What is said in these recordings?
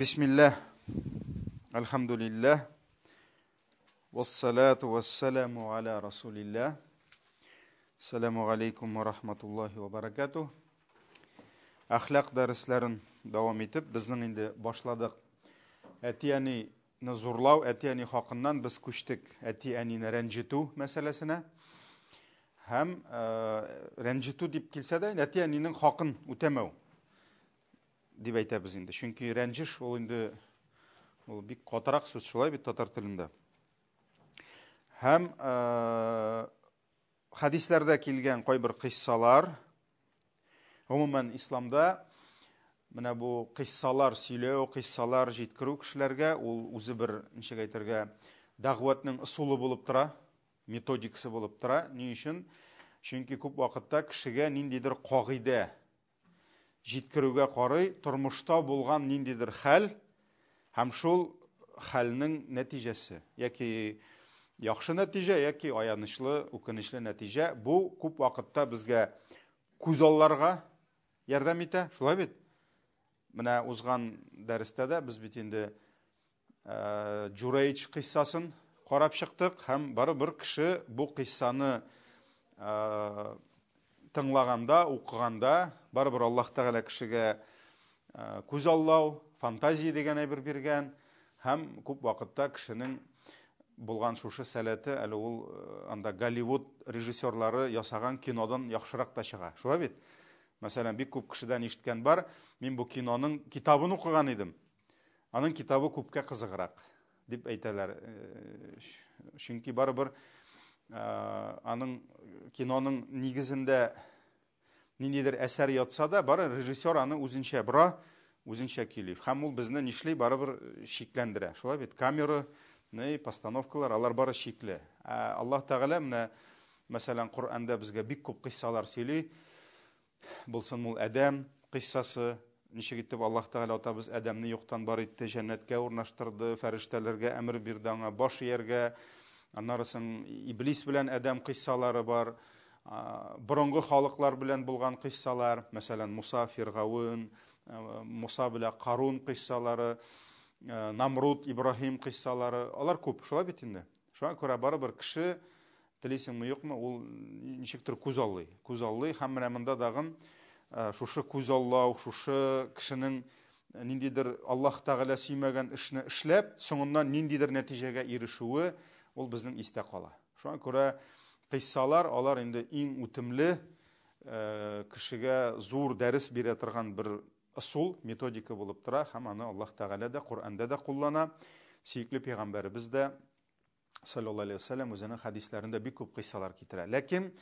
бисмиллах alhamdulillah, الحمد لله аля rasulillah, على алейкум ва рахматуллахи ва ورحمة الله дәрістерін етіп біздің енді башладық әти әнини зорлау әти хақыннан біз күштік әти әнини ренжіту мәселесіне һәм ә, деп келсе де хақын өтемеу деп айтабыз енді чүнки рәнжіш ол енді ол бик қатарақ сөз шулай бит татар тілінде һәм ә, э, хадисләрдә килгән кайбер кыйссалар гомумән исламда менә бу кыйссалар сөйләү кыйссалар җиткерү кешеләргә ул үзе бер ничек әйтергә дәғуәтнең ысулы булып тора методикасы булып тора ни өчен чөнки күп вакытта кешегә ниндидер кагыйдә жеткіруге қорай, тұрмышта болған нендейдір хәл һәм шул хәлнең нәтижәсе яки яхшы нәтиҗә яки аянычлы үкенечле нәтиҗә бу күп вакытта безгә күз алларга ярдәм итә шулай бит менә узган дәрестә дә без бит инде э, джурейч кыйссасын карап чыктык һәм бұл кеше бу э, тыңлағанда оқығанда барыбір аллах тағала кішіге көз аллау фантазия деген әйбір берген һәм көп уақытта кішінің болған шушы сәләті әлі ол анда голливуд режиссерлары жасаған кинодан яхшырақ та шыға шулай бит мәселен бик көп кішіден ешткен бар мен бұл киноның китабын оқыған едім аның китабы көпке қызығырақ деп әйтәләр э, чөнки Ә, аның киноның негізінде нендейдир әсәр ятса да бары режиссер аны өзінше бұра өзінше келейді һәм ол бізді нишлей барыбір шикләндірә шулай бит камера постановкалар алар бары шикле ә, аллах тәғала менә мәсәлән құранда бізге бик көп қиссалар сөйлей болсын мул әдәм қиссасы ничек итеп аллах тәғала атабыз әдәмне юктан бар итте жәннәткә урнаштырды фәрештәләргә әмер бирде аңа баш ияргә анарысын иблис белән адам кыйссалары бар бұрынғы халықлар белән булган кыйссалар мәсәлән муса фирғауын муса белән қарун кыйссалары намрут Ибрахим кыйссалары алар көп, шулай бит инде шуңа күрә бір кіші, телисеңме юкмы ул ничектер күз аллый күз аллый һәм менә дагы шушы күз шушы кішінің ниндидер аллаһ тәгалә сөймәгән эшне эшләп соңыннан ниндидер нәтиҗәгә ирешүе ол біздің есте қала шоңа көрә қиссалар олар енді ең үтімлі ә, кішіге зор дәріс бере тұрған бір ұсул методика болып тұра һәм аны аллах тағала да құранда да қоллана сүйікті пайғамбарымыз да саллаллаху алейхи уассалам өзінің хадистерінде бик көп қиссалар келтірә ләкин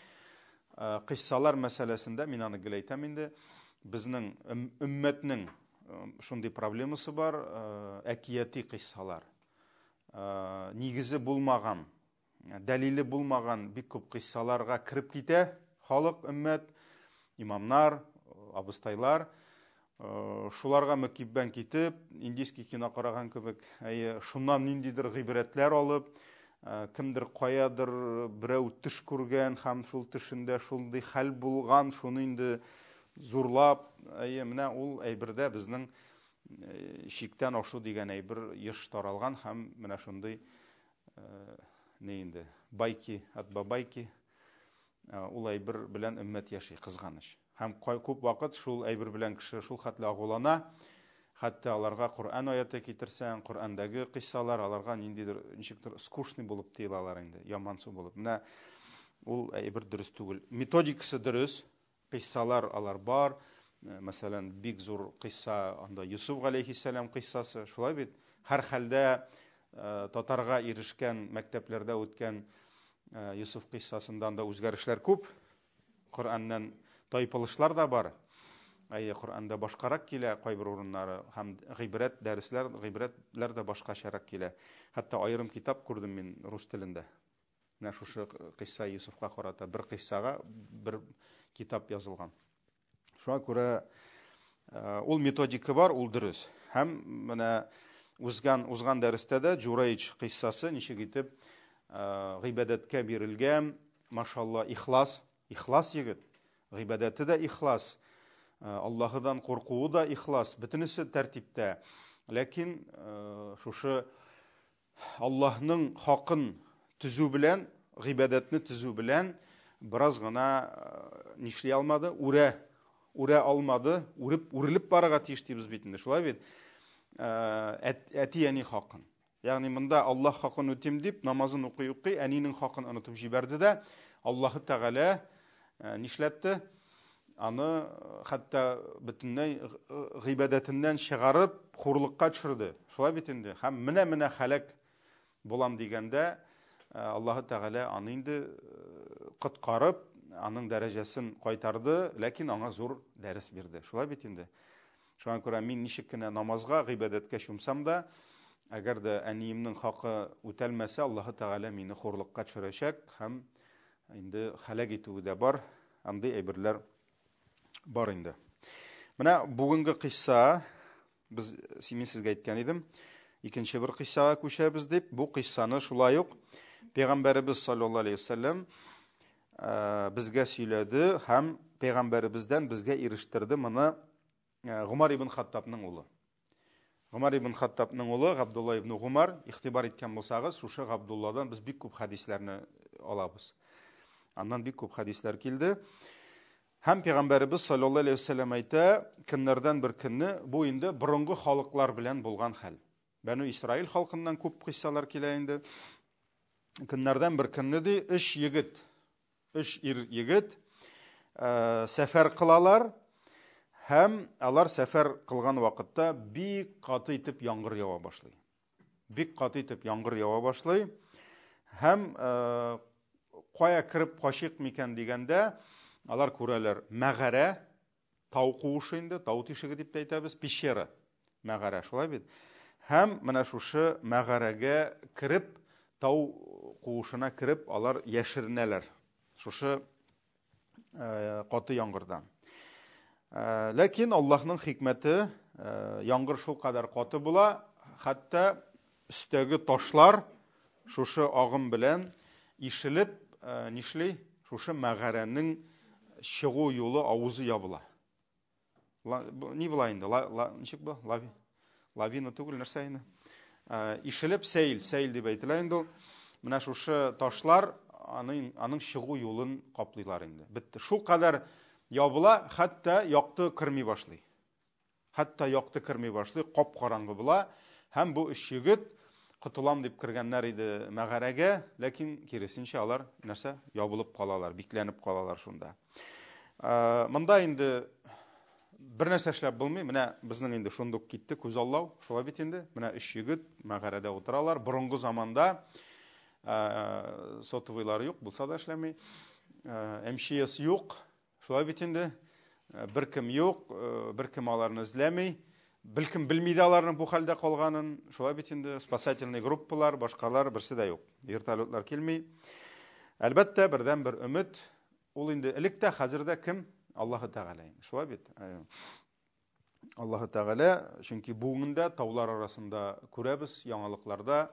ә, қиссалар мәселесінде мен аны гел айтамын енді біздің үмметнің э, шундай проблемасы бар ә, әкияти қиссалар ә, негізі болмаған дәлелі болмаған бик көп қиссаларға кіріп кете халық үммәт имамнар абыстайлар э, шуларға мәкиббән кетіп индийский кино қараған кебек әйе шуннан ниндидер ғибрәтләр алып э, кімдір қоядыр біреу түш көрген һәм шул түшінде шулдай хәл болған шуны инде зурлап әйе менә ул әйбердә безнең Э, шиктен ошу деген бір еш таралған һәм менә шундый э, не инде байки от бабайки э, ул әйбер белән өммәт яши кызганыч һәм көп вакыт шул әйбер белән кеше шул хәтле агулана хәтта аларга коръән аяты китерсәң коръәндәге кыйссалар аларга ниндидер ничектер скучный булып тоелалар инде ямансу булып менә ул әйбір дөрес түгел методикасы дөрес кыйссалар алар бар мәсәлән бик зур қисса анда юсуф алейхисалам қиссасы шулай бит һәр хәлдә э, татарға ирешкән мәктәпләрдә үткән э, юсуф қиссасында да үзгәрешләр күп Коръаннан тайпылышлар да бар әйе Коръанда башкарак килә кайбер урыннары һәм гыйбрәт дәресләр гыйбрәтләр дә башкачарак килә хәтта айрым китап күрдем мин рус телендә менә шушы қисса юсуфка карата бер қиссага бер китап язылган шуңа күрә ол э, методика бар ул Хәм, һәм менә узган узган дәрестә дә журайч қиссасы ничек итеп ғибәдәткә э, бирелгән машалла ихлас ихлас егет ғибәдәті дә ихлас э, аллаһыдан қорқуы да ихлас бөтенесе тәртиптә ләкин шушы аллаһның хақын түзу белән ғибәдәтне түзу белән бераз гына нишли алмады үрә үрә алмады үріп үріліп барырға тиіш дейбіз бетінде шулай ә, әти әни хақын яғни мұнда аллах хақын өтем деп намазын оқи оқи әнинің хақын ұнытып жіберді да аллахы тағала ә, нишләтті аны хатта бүтінләй ғибәдәтіннән шығарып хурлыққа түшірді шулай бит инде һәм менә менә болам дегенде ә, аллаһы тәғәлә аны инде құтқарып Аның дәрежесін қайтарды ләкин аңа зур дәріс берді шулай бит инде шуңа күрә мин ничек кенә намазга гыйбадәткә чумсам да әгәр дә әниемнең хакы үтәлмәсә аллаһы тәгалә мине хурлыкка төшерәчәк һәм инде һәлак итүе дә бар андый әйберләр бар инде менә бүгенге кыйса без мин сезгә әйткән идем икенче бер кыйсага күчәбез дип бу кыйсаны шулай ук пәйгамбәребез саллаллаху алейhi Э, бізге сөйледі һәм пейғамбарыбыздан бізге ириштірді мұны э, ғұмар ибн хаттабның ұлы ғұмар ибн хаттабның ұлы ғабдулла ибн ғұмар ихтибар еткен болсаңыз шушы ғабдулладан біз бик көп хадислерні алабыз Аннан бик көп хадислер келді һәм пайғамбарыбыз саллаллаху алейхи вассалам айта кімнерден бір күні бұл енді бұрынғы халықлар білән болған хәл бәну исраил халқынан көп қиссалар келе енді бір күні де үш егіт ир егет э, сәфәр кылалар һәм алар сәфәр кылган вакытта бик каты итеп яңгыр ява башлай. Бик каты итеп яңгыр ява башлай Һәм э, кая кирип кашык микән дигәндә алар күрәләр мәгәрә тау куышы инде, тау тишеге дип тә әйтәбез, пещера. Мәгәрә шулай бит. Һәм менә шушы мәгәрәгә кирип тау куышына кирип алар яшеренәләр шушы э, каты яңғырдан. Э, ләкин аллаһның хикмәте э, яңгыр шул қадар каты була хәтта өстәге ташлар шушы ағым белән ишелеп нишли шушы мәгарәнең шығу юлы авызы ябыла ни була инде ничек лави лавина түгел нәрсә инде ишелеп сәйл сәйл дип әйтелә инде ул менә шушы ташлар аның, аның шығу жолын қаплыйлар енді бітті шу қадар ябыла хәтта яқты кірмей башлай. хәтта яқты кірмей башлай қоп қараңғы бұла һәм бұл үш жігіт құтылам деп кіргәннәр иде мәғәрәгә ләкин керісінше алар нәрсә ябылып қалалар бикләніп қалалар шунда ә, мында енді бір нәрсә эшләп булмый менә безнең инде шундук китте күз аллау шулай бит инде менә өч егет мәгарәдә утыралар борынгы заманда Э, сотовыйлары жоқ болса да эшләмәй э, мчс жоқ шулай бит инде э, беркем бір беркем аларны эзләмәй белкем белмейді аларның бұл хәлдә қалғанын шулай бит спасательный группалар башкалар бірсі дә юк вертолетлар келмей әлбәттә бердән бер өмет ол инде элек тә хәзер дә кем аллаһы тәғәлә шулай бит аллаһы чөнки бүгенге таулар арасында күрәбез яңалыкларда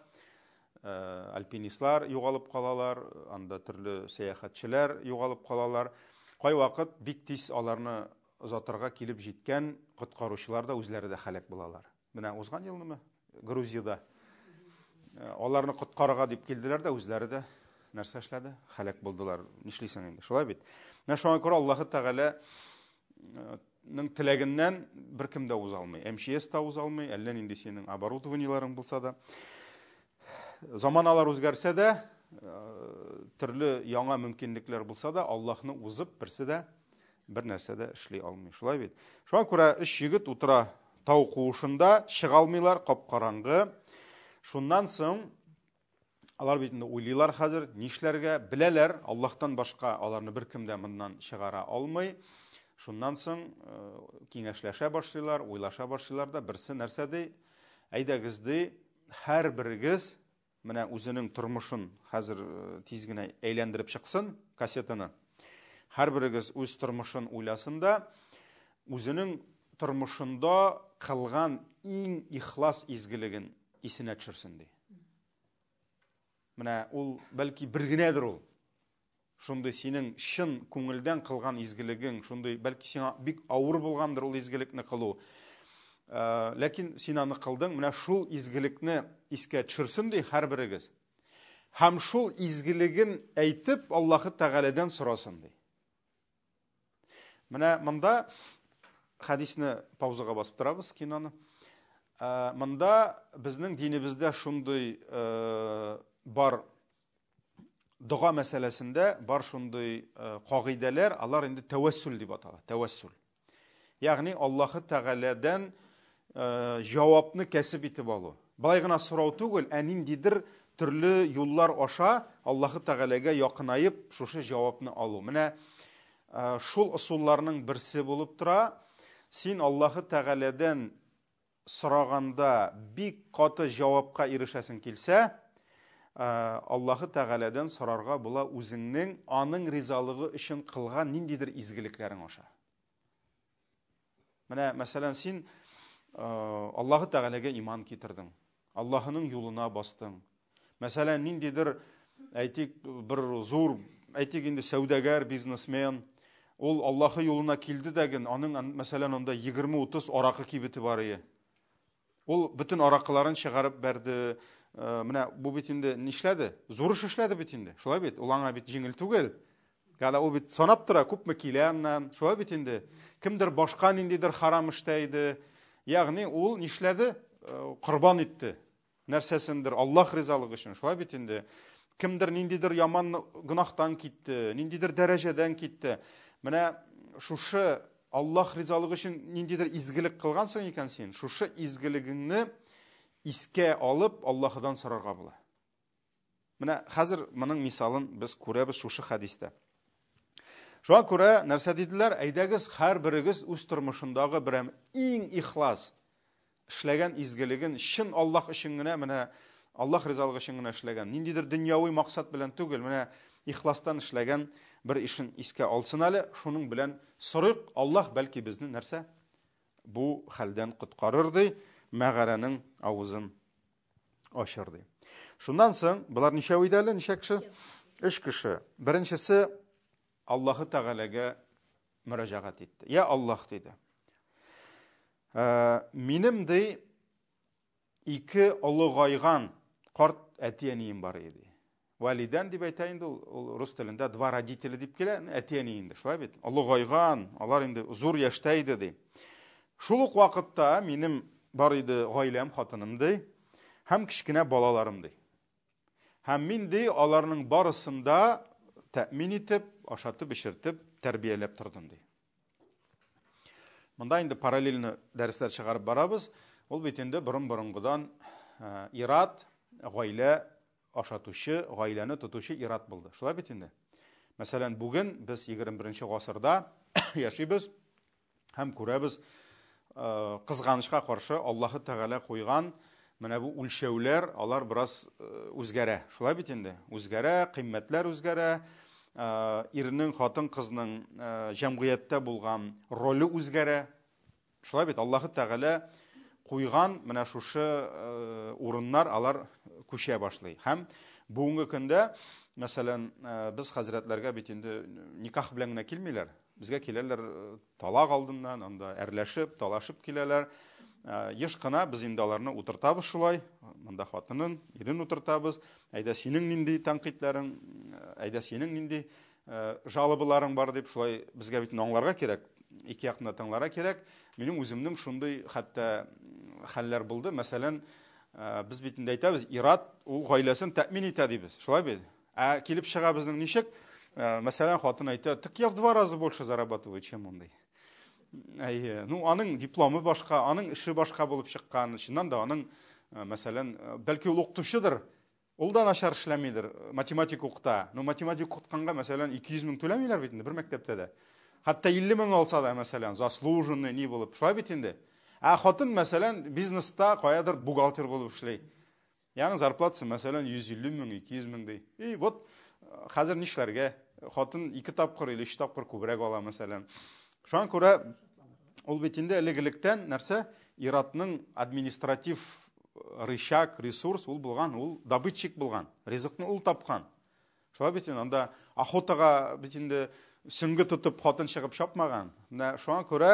Э, альпинистлар юғалып қалалар анда түрлі саяхатшылар юғалып қалалар қай уақыт бик тез аларны ұзатырға келіп жеткен құтқарушылар да өзләре дә һәләк булалар менә узган ел грузияда э, аларны құтқарырга дип килделәр дә үзләре дә нәрсә эшләде һәләк булдылар нишлисең инде шулай бит менә шуңа күрә аллаһы тәгаләнең теләгеннән беркем дә уза алмый мчс та уза алмый әллә нинди сенең оборудованиеларың булса да заманалар өзгерсе де э, түрлі яңа мүмкіндіктер болса да аллахны узып бірсі де бір нәрсе де ішлей алмай шулай бит шуға күрә үш жігіт утыра тау қуышында шыға алмайлар қап соң алар бит ойлайлар қазір нишләргә біләләр аллахтан башқа аларны бір кімді моннан шығара алмай. шундан соң э, киңәшләшә башлыйлар ойлаша башлыйлар да берсе нәрсә ди әйдәгез ди Міне өзінің тұрмышын қазір э, тезгіне әйлендіріп шықсын кассетаны әрбір өз тұрмышын ойласын өзінің тұрмышында қылған ең ихлас изгілігін есіне түсірсін дей міне ол бәлки бір ол сондай сенің шын көңілден қылған изгілігің сондай бәлки сен бик ауыр болғандыр ол изгілікні қылу ә, ләкин сен аны қылдың мына шул изгілікні еске дей, әрбіріңіз һәм шул изгілігін әйтіп аллаһы тағаладан сұрасын дей Мына мында хадисні паузаға басып тұрамыз киноны ә, э, мында біздің динімізде шундай ә, э, бар дұға мәселесінде бар шундай ә, қағидалар алар енді тәуәссүл деп аталады тәуәссүл яғни аллаһы тағаладан Э, жауапны кәсіп етіп алу былай ғана сұрау түгіл ә түрлі юллар аша аллахы тағалаға яқынайып шушы жауапны алу міне э, шул ұсулларның бірсі болып тұра сен аллахы тағаладан сұрағанда бик қаты жауапқа ерішәсің келсе э, аллахы тағаладан сұрарға бұла өзіңнің аның ризалығы үшін қылған ниндейдір изгіліклерің аша міне мәселен сен Э, аллаһы тәғаләгә иман келтірдің аллаһының жолына бастың мәселен ниндейдір әйтейік бір зур әйтейік енді бизнесмен ол аллаһы жолына келді деген оның мәселен онда егерме отыз арақы кибіті бар ие ол бүтін арақыларын шығарып берді ә, э, мына бұл бит енді нишләді зор іш эшләде бит инде шулай бет ул аңа жеңіл түгел Гала ол бит санап тұра көпме килә аннан шулай бит инде кемдер башка харам іштейді яғни ол нешләді э, құрбан етті нәрсәсіндір аллах ризалығы үшін шулай бит енді кімдір яман гүнахтан кетті ниндейдір дәрежеден кетті міне шушы аллах ризалығы үшін ниндейдір изгілік қылғансың екен сен шушы изгілігіңді еске алып аллахыдан сұрарға бола міне қазір мұның мисалын біз көреміз шушы хадисте Шуға күрә нәрсә диделәр, әйдәгез һәр берегез үз тормышындагы берәм иң ихлас эшләгән изгелеген чын Аллаһ өчен генә менә Аллаһ ризалыгы өчен генә эшләгән, ниндидер дөньяви максат белән түгел, менә ихластан эшләгән бер ишен искә алсын әле, шуның белән сорык Аллаһ бәлки безне нәрсә бу хәлдән коткарыр ди, мәгарәнең авызын ачыр ди. Шуннан соң, булар ничә иде әле, ничә 3 кеше. Беренчесе аллахы тағалаға мөрәҗәгать итте. я аллах диде. ә, менімдей екі ұлығайған қарт әти әнейім бар еді валидан деп айтайын инде ол рус тілінде два родители деп келеді әти әнейінді шулай бет ұлығайған олар енді зур яшта ди. шул ук уақытта минем бар еді ғайлам хатынымдей һәм кішкене балаларымдей һәм мендей аларның барысында тәмин етіп ашатып ішіртіп тәрбиелеп тұрдым дейді мында енді параллельно дәрістер шығарып барабыз ол бетенде бұрын бұрынғыдан ә, э, ират ғаилә ашатушы ғаиләні тұтушы ират болды шулай бит енді мәселен бүгін біз 21 бірінші ғасырда яшейбіз һәм күрәбіз ә, э, қызғанышқа қаршы аллаһы тағала қойған менә бу өлшеулер алар біраз э, үзгәрә шулай бит енді өзгәрә қиммәтләр өзгәрә Э, ирінің, хатын қызның җәмгыятьтә э, болған ролі өзгәрі Шулай бит Аллаһы тәғәлә қойған менә шушы э, алар күчә башлай Һәм бүгінгі көндә мәсәлән біз хәзрәтләргә бит инде никах белән генә килмиләр. Безгә киләләр талак алдыннан, анда әрләшеп, талашып киләләр. Ә, ешқана біз енді аларны отыртабыз шулай мында хатынын ерін отыртабыз әйда сенің нендей тәнқидләрің әйда сенің нендей ә, жалыбыларың бар деп шулай бізге бит аңларға керек екі яқтына таңларға керек менің өзімнің шундай хатта хәлләр болды мәсәлән ә, біз бит айтабыз ират ул ғайласын тәмин итә дибез шулай бит ә келіп шыға біздің нишек хатын айтады так я в два раза больше зарабатываю чем он әйе ну аның дипломы башқа аның іші башқа болып шыққан шыннан да аның э, мәсәлән э, бәлки ул оқытушыдыр ол да начар эшләмейдер э, математика оқыта ну математика оқытқанға мәселен екі жүз мың төләмейләр бит инде бір мәктәптә дә хәтта илле мың алса да мәселен заслуженный не болып шулай бит инде ә хатын мәселен бизнеста қоядыр бухгалтер болып ішлей яғни зарплатасы мәселен жүз елу мың екі жүз мыңдей и вот қазір нишләргә хатын ике тапкыр или өч күбрәк ала мәселен шуңа күрә ол бетінде ілігіліктен нәрсе иратның административ э, рычаг ресурс ол болған ол добытчик болған ризықты ұл тапқан шулай бетінде анда охотаға бетінде сүңгі тұтып қатын шығып шапмаған шоңа көрә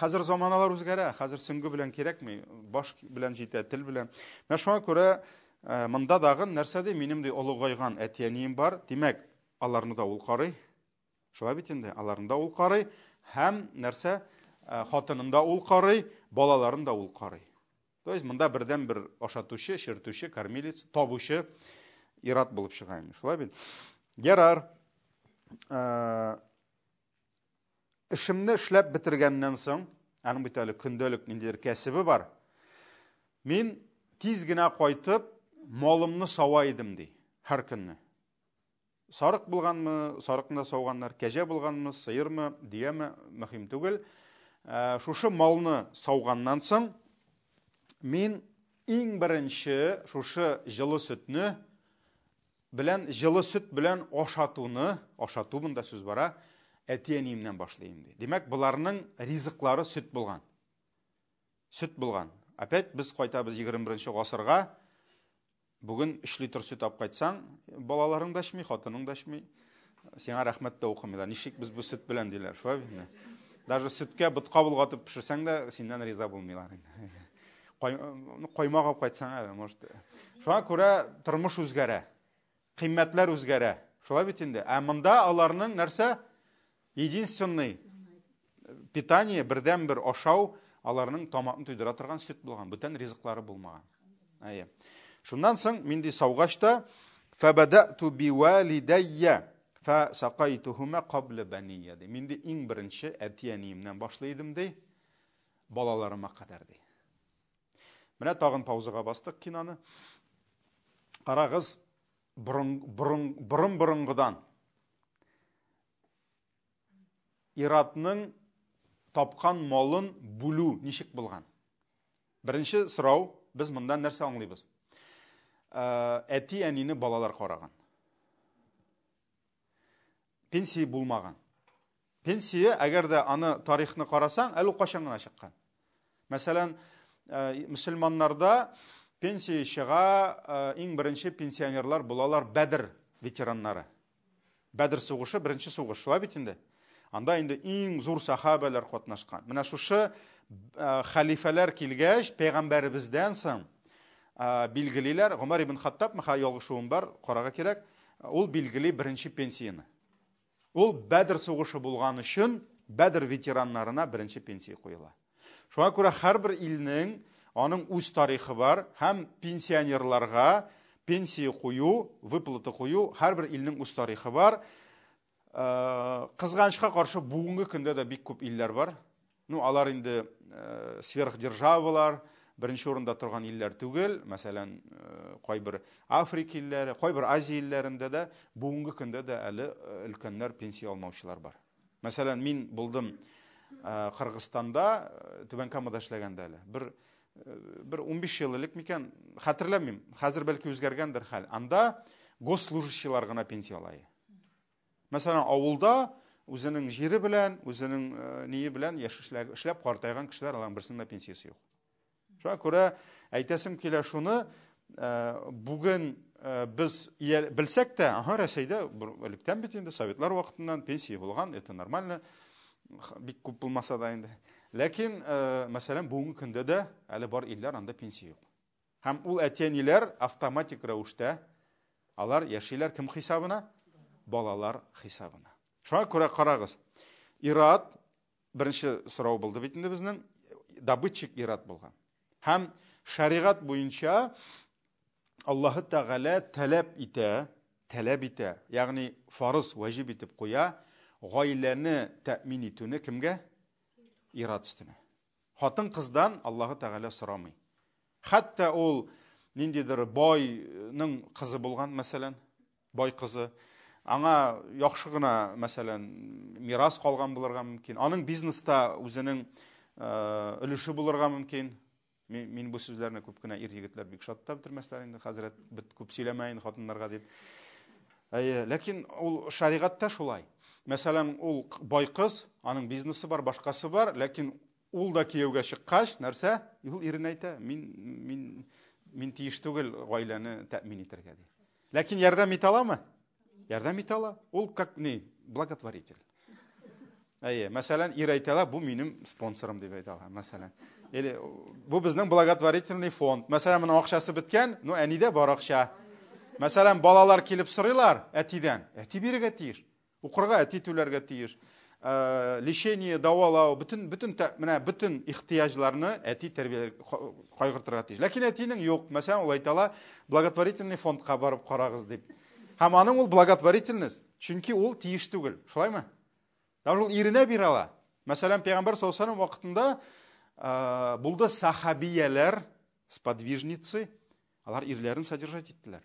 қазір заманалар өзгәрә қазір сүңгі керек кирәкми баш белән жете тіл белән менә шуңа күрә э, монда дагы нәрсәдә минем дә олыгайган әти бар демек аларны да қарай карый шулай бит инде аларны да һәм нәрсә қатынын э, да ол қарай балаларын да қарай то есть мында бірден бір ошатушы, шертуші кормилец табушы ират болып шыға емес солай бен жарар ішімді э, ішләп бітіргеннен соң аның бит әлі күнделік кәсібі бар мен тез генә қайтып малымны сауа едім дей һәр күнні сарық болғанмы сарықны да сауғандар кәже болғанмы сыйырмы, мөһим түгел Ә, шушы малны сауғаннан соң мен ең бірінші шушы жылы сүтіні, білән жылы сүт білән ошатуны ошату бұнда сөз бара әте әнимнен башлаймын дейді демек бұларның ризықлары сүт болған сүт болған опять біз қайтабыз 21 бірінші ғасырға бүгін үш литр сүт алып қайтсаң балаларың да ішмей қатының да ішмей сеңа рахмет оқымайлар біз бұл сүт білән дейлер даже сүтке бұтқа бұлғатып пішірсең де сенден риза болмайлар қоймақ алып қайтсаң әлі может шуңа тұрмыш өзгәрә қиммәтләр үзгәрә шулай бит инде ә мында аларның нәрсә единственный питание бердән бер ашау аларның тамагын туйдыра сүт болған. булган бүтән ризықлары болмаған.. әйе шұндан соң менде ди та фә қаблы де менде ең бірінші әти әнемнен башлайдым дей балаларыма қадар дей міне тағын паузаға бастық киноны қарағыз бұрын, бұрын, бұрынғыдан иратның тапқан молын бөлу нешек болған бірінші сұрау біз мында нәрсе аңлаймыз әти әнені балалар қараған пенсия болмаған пенсия әгер де аны тарихны қарасаң әлі қашанғана шыққан мәселен ә, э, мұсылмандарда пенсия шыға ең э, бірінші пенсионерлар бұлалар бәдір ветераннары бәдір соғышы бірінші соғыс шулай бит енді анда енді ең зор сахабалар қатынашқан міне шушы ә, э, халифалар келгәч пайғамбәрімізден соң ә, белгілілер ибн хаттаб бар қараға керек ол белгілі бірінші пенсияны ол бәдір соғышы болған үшін бәдір ветерандарына бірінші пенсия қойылады шуға көрі әрбір елдің оның өз тарихы бар һәм пенсионерларға пенсия қою выплата қою әрбір елдің өз тарихы бар ә, қызғанышқа қаршы бүгінгі күнде де бик көп елдер бар ну алар енді ә, э, сверхдержавалар бірінші орында тұрған елдер түгел мәселен қайбір африка елдері қайбір азия елдерінде де бүгінгі күнде де әлі үлкендер пенсия алмаушылар бар мәселен мен болдым қырғызстанда түбән камада эшләгәндә әле бір бір 15 жыл элек микән хәтерләмим хәзер бәлки үзгәргәндер хәл анда госслужащийлар ғана пенсия алайы мәсәлән ауылда өзінің җире белән үзенең ние белән яшь эшләп картайган кешеләр аларның берсенең дә пенсиясы жоқ шуга күрә әйтәсем килә шуны ә, бүгін ә, біз белсәк тә аһа бір электән бит инде советлар вакытыннан пенсия болған это нормально бик күп да енді ләкин ә, мәсәлән бүгінгі көндә де әлі бар илләр анда пенсия жоқ һәм ул әтиәниләр автоматик рәвештә алар яшиләр кім хисабына балалар хисабына шуңа күрә карагыз ират бірінші сұрау болды бит біздің дабытчик добытчик ират болған һәм шәриғат бойынша аллаһы тәғәлә тәләп итә тәләп итә яғни фарыз уәжіп итеп қоя ғаиләні тәмин итуіне кімгә ират хатын қыздан аллаһы тәғәлә сұрамай Хатта ол ниндидер байның қызы болған мәсәлән бой қызы аңа яхшы гына мәсәлән мирас қалған боларга мөмкин аның бизнеста үзенең үлеше э, болырга мөмкин мен, мен бұл сөздеріне көп кінә ер жігіттер бик шаттап бітірмәсілер енді хазірет біт көп қатындарға деп әйе ләкин ол шариғатта шулай мәсәлән ол бай қыз аның бизнесі бар башқасы бар ләкин ол да күйеуге шыққаш нәрсә ол еріне айта мен мен мен тиіш түгел ғайланы тәмин етірге дейді ләкин ярдәм ете аламы ярдәм ете ала ол как не благотворитель әйе мәсәлән ир айта ала бұл менің спонсорым деп айта ала мәсәлән или bu э, bizning благотворительный фонд masalan mini оқшасы біткен, ну anida bor балалар masalan bolalar kelib so'raylar atidan ati berga тиеш uqurga ati to'larga лечение дауалау davolov butun butun mana butun ehtiyojlarni ati tarbiya qayg'irtirga тиеш lekin atining yo'q masalan благотворительный фондқа borib qarag'iz deb hammaning ол благотворительность chunki ол тиеш түгел, шулаймы даже ол иріне бере ала masalan payg'ambar sallallohu alayhi vasallam бұлды сахабиялар сподвижницы алар ирлерін содержать еттілер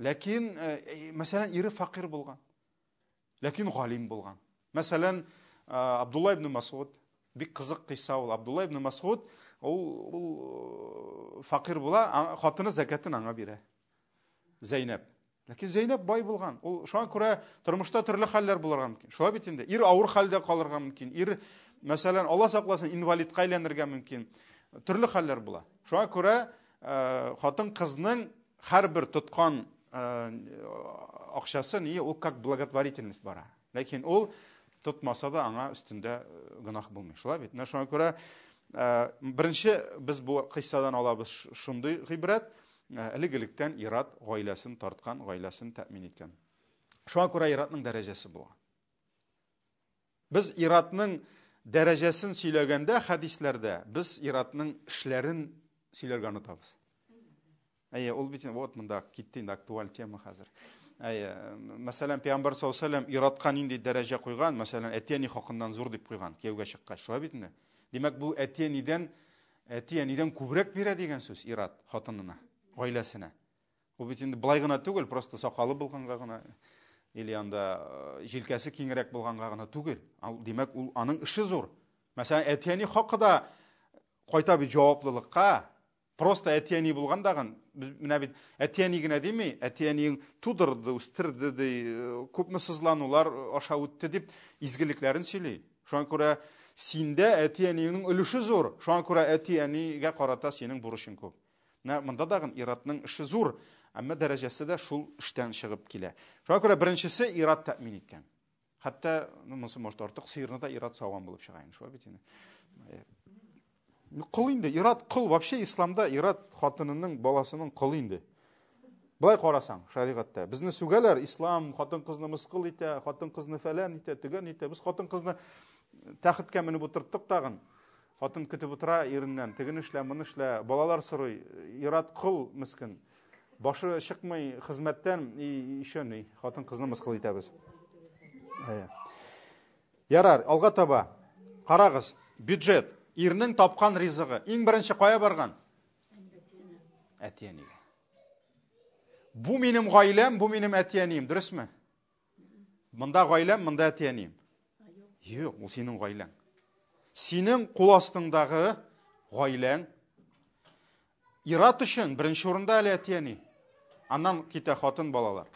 ләкин э, э, мәселен ирі фақир болған ләкин ғалим болған мәселен э, абдулла ибн масуд бик қызық қисса ол абдулла ибн ол ол фақир бола қатыны зәкатын аңа бере зәйнәп ләкин зәйнәп бай болған ол шуңа күрә тұрмышта түрлі хәлләр болар мөмкин шулай бит инде ир авыр хәлдә ир мәселен алла сакласын инвалидқа айланырға мүмкін түрлі халлер була шуңа күрә э, хатын қызның һәрбір бер тоткан э, акчасы ние ул как благотворительность бара ләкин ол тотмаса да аңа үстінде э, гынах булмый шулай бит менә шуңа күрә беренче без бу қиссадан алабыз шундый гыйбрәт элек электән ират гаиләсен тартқан гаиләсен тәмин еткен шуңа күрә иратның дәрежесі була біз иратның дәрежесін сөйлегенде хадислерде біз иратның ішлерін сөйлерген ұтамыз әйе ол бит вот мында кетті енді актуаль тема қазір әйе мәселен пайғамбар саллаллаху алейхи иратқа нендей дәреже қойған мәселен әтени хақынан зор деп қойған күйеуге шыққан шулай бит демек бұл әтениден әтениден көбірек береді деген сөз ират хатынына ғаиләсіне ол бит енді былай ғана түгел просто сақалы болғанға ғана или анда э, кеңірек болғанға ғана түгел ал демек ол аның іші зор мәселен әтияни хақыда қайта бір жауаплылыққа просто әтияни болғандағын мына бит әтияни генә демей әтияниң тудырды үстірді дей э, көпме сызланулар э, аша өтті деп изгілікләрін сөйлейді шуңа күрә синдә әтиянеңнең өлеше зур шуңа күрә әтиянигә карата синең бурычың күп менә монда дагы иратның әмма дәрәжесі де шул іштен шығып келе шуға күрә біріншісі ират тәмин еткән хәтта мұнысы может артық сиырны да ират сауған болып шығайын шуа бит құл э, енді ират құл вообще исламда ират қатынының баласының құлы енді былай қарасаң шариғатта бізді сүгәләр ислам қатын қызны мысқыл ите қатын қызны фәлән ите түгән ите біз қатын қызны тәхеткә мініп отырттық тағын қатын күтіп отыра еріннен тігін эшлә мұны эшлә балалар сұрый ират құл міскін boshi chiqmay xizmatdan ishonay xotin qizni misqil etamiz ярар алға таба қарағыз бюджет ерінің тапқан ризығы ең бірінші қоя барған әте енеге бұл менің ғайлам бұл менің әте енем дұрыс ме мында ғайлам мында әте енем жоқ ол сенің ғайлаң сенің қол астыңдағы ғайлаң ират үшін бірінші орында әл әтияни анан кете хатын балалар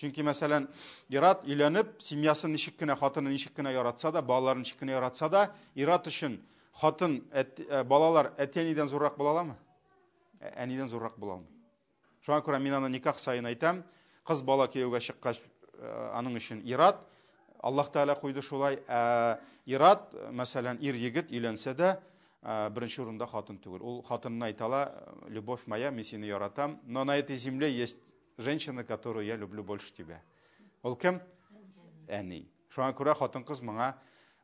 чүнки мәсәлән ират үйленіп семьясын ничек кенә хатыны ничек яратса да балаларын ничек кенә яратса да ират үшін хатын ә, балалар әтиәнидән зуррак була аламы ә, әнидән бола. була алмый шуңа күрә мин никах сайын айтам қыз бала кияүгә чыккач ә, аның үшін ират аллаһ тәала қойды шулай ә, ират мәсәлән ир егет өйләнсә дә бірінші орында хатын түгіл ол хатынына айтала ала любовь моя мен сені яратам но на этой земле есть женщина которую я люблю больше тебя ол кім әни шоңа күрә хатын қыз маңа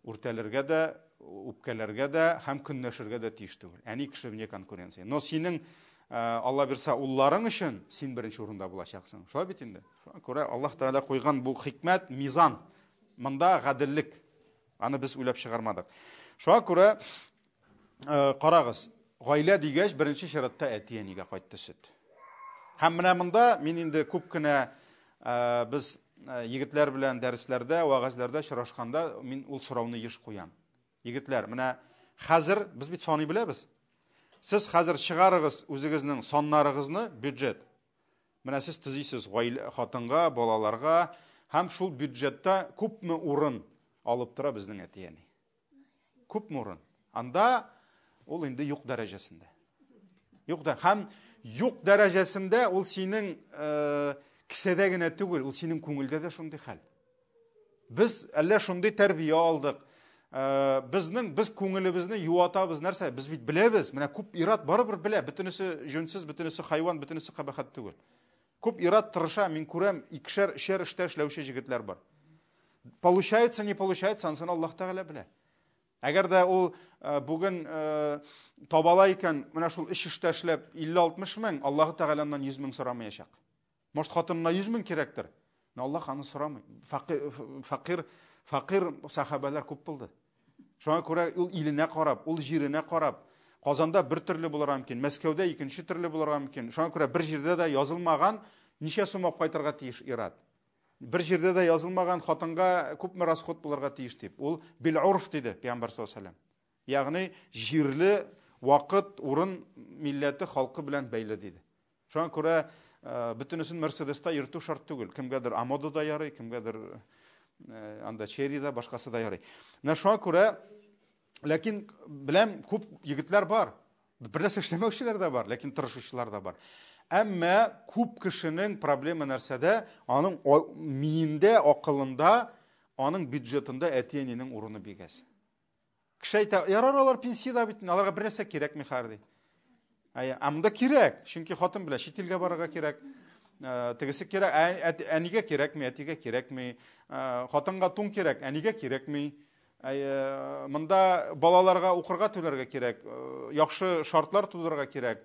үртәләргә дә үпкәләргә дә һәм көнләшергә дә тиеш түгел әни кеше вне конкуренция но синең алла бирса улларың үшін сен бірінші орында болашақсың шулай бит инде шоңа күрә аллах тәғала қойған бұл хикмәт мизан мында ғәділлік аны біз уйлап шығармадық шуңа күрә қарағыз э, ғаилә дегеш бірінші ширатта әти әниге қайта түседі һәм менә мында мен енді көп кенә ә, э, біз э, егетләр белән дәресләрдә вәгазьләрдә очрашканда мин ул сорауны еш куям егетләр менә хәзер без бит саны беләбез сез хәзер чыгарыгыз үзегезнең саннарыгызны бюджет менә сез төзисез хатынга балаларга һәм шул бюджетта күпме урын алып тора безнең әти әни күпме урын анда ол енді юқ дәрежесінде юқ да һәм юқ дәрежесінде ол сенің ә, кісіде генә түгел ол сенің көңілде де шундый хәл біз әллә шундый тәрбие алдық ә, біздің біз көңілімізді юатабыз нәрсе біз бит білебіз міне көп ират барыбер білә бүтінісі жөнсіз бүтінісі хайван бүтінісі қабахат түгел көп ират тырыша мен көрем икешәр өчәр эштә эшләүче жігітләр бар получается не получается анысын аллах тәғәлә белә әгәр дә ул Э, бүгін э, табала екен мына шул іш іш ташлап елу алтмыш мың аллахы тағаладан жүз мың сұрамаяшақ может хатынына жүз мың керектір но аллах аны сұрамай фақир фақир сахабалар көп болды шуңа күрә ол иліне қарап ол жеріне қарап қазанда бір түрлі боларға мүмкін мәскеуде екінші түрлі боларға мүмкін шуңа күрә бір жерде де жазылмаған неше сом алып қайтарға тиіш ират бір жерде де жазылмаған хатынға көп расход боларға тиіш деп ол бел урф дейді пайғамбар саллаллаху алейхи яғни жерлі уақыт орын милләті халқы белән бәйле дейді шуңа күрә ә, бөтөнесен мерседеста йөртү шарт түгел кемгәдер амода да ярый кемгәдер ә, анда черри да башкасы да ярый менә шуңа күрә ләкин беләм күп егетләр бар бер эшләмәүчеләр дә бар ләкин тырышучылар да бар әммә күп кешенең проблема нәрсәдә аның миендә акылында аның бюджетында әти әнинең урыны бик әз кішайта ярар алар пенсияда бит аларга бір нәрсе керек михар дейт а мында керек чүнки хотун билет шетелге барырга керек ә, тигиси керек ә, ә, әниге керекми әтиге керекми хотынга туң керек әниге керекми мында балаларға укырга төлөргө керек жакшы шартлар тудырға керек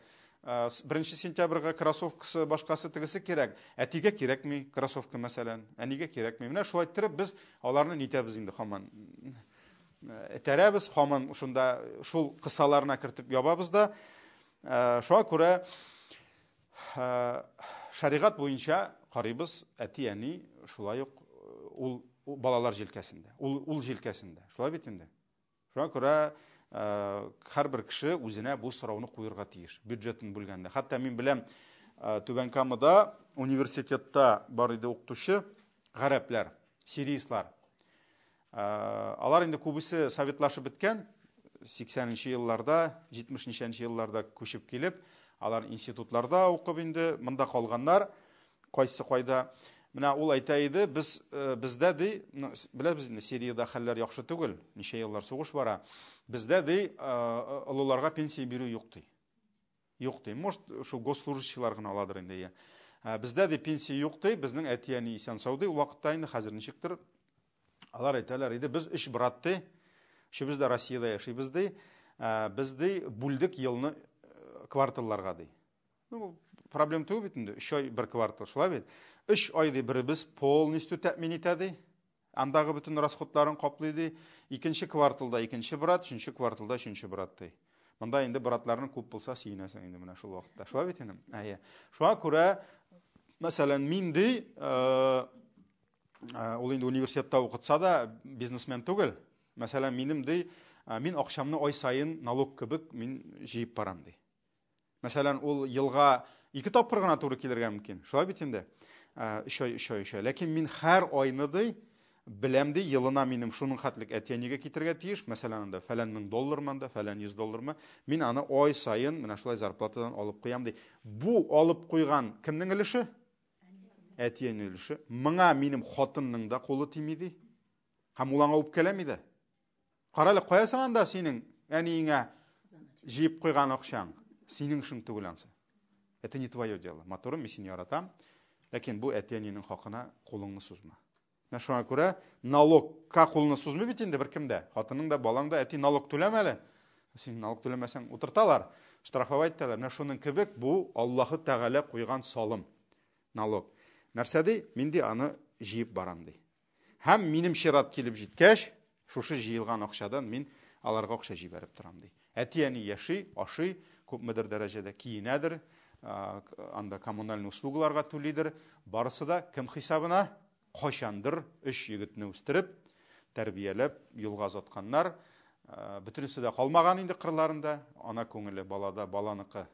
биринчи сентябрга кроссовкасы башкасы тигиси керек керек ме кроссовка мәсәлән әниге ме менә шулай тіріп біз аларны нитәбез инде хаман итәрәбез э, қамын ұшында шул қысаларына киртип ябабыз да э, шуңа күрә э, Шариғат бойынша қарайбыз әти әни шулай ұл ул балалар җилкәсендә ул ул желкәсінде шулай бит инде шуңа күрә һәрбер кеше үзенә қойырға сорауны бюджетін тиеш бюджетын бүлгәндә хәтта мин беләм түбән камыда университетта бар иде Э, алар енді көбісі советлашып біткен 80 жылдарда 70 жылдарда көшіп келіп алар институтларда оқып енді мында қалғандар қайсы қайда міне ол айтайды біз ә, бізде де білеміз енді сирияда халлер жақсы түгіл неше жылдар соғыс бара бізде дей ұлыларға э, пенсия беру жоқ дей жоқ дей может ошо госслужащийлар ғана аладыр енді иә бізде де пенсия жоқ дей біздің әти әне сен сау дей уақытта енді қазір нешектір алар айталар иди біз үш братты үшүбүз да россияда жашайбыз ә, бізді бүлдік бөлдік елны ә, кварталларга дей ну проблема түгел бит инде үч ай бір квартал шулай бит үч айды біз полностью тәмин етеді андағы бүтін расходларын коплайды екінші кварталда екінші брат үшінші кварталда үшінші брат дей мында инде братларың көп болса сүйүнөсүң енді мына ушул убакытта шулай бит инде шуга күрә мәсәлән миндей Ә, ол енді университетте оқытса да бизнесмен түгіл мәселен менімдей ә, мен ақшамны ой сайын налог кібік мен жиып барам дей мәселен ол йылға екі тапқыр ғана тура келерге мүмкін шулай бит енді ә, үш ай үш ай үш ай ләкин мен һәр айны дей біләм дей йылына минем шуның хәтлек әтиәнеге тиеш мәсәлән анда фәлән доллар доллармы анда фәлән йөз ма мин аны ай сайын мына шулай зарплатадан алып куям дей бу алып қойған кімнің өлеше әтиен үліші мыңа менің хотынның да қолы тимейді һәм улаңа ауып келемейді қарайлы қоясың да сенің әнеңе жеп қойған ақшаң сенің ішің түгіл ансы это не твое дело моторым мен сені яратам ләкин бұл хақына қолыңды созма мына шуңа көрә налогқа қолыңны созма бит енді бір де хатының да балаң да әти налог төләмәлі сен налог төлемесең отырталар штрафовать итәләр мына шуның кебек бұл аллаһы тәғәлә қойған салым налог нәрсәде менде аны жиып барамын дей һәм минем келіп килеп шушы жиылған ақшадан мен аларға ақша жіберіп тұрам дей әти әни яши ашы күпмедір дәрежеде киінәдір анда коммунальный услугаларға төлейдір барысы да кім хисабына қошандыр үш жігітіні өстіріп тәрбиелеп юлға ұзатқаннар ә, бүтінісі де қалмаған енді қырларында ана көңілі балада баланыкы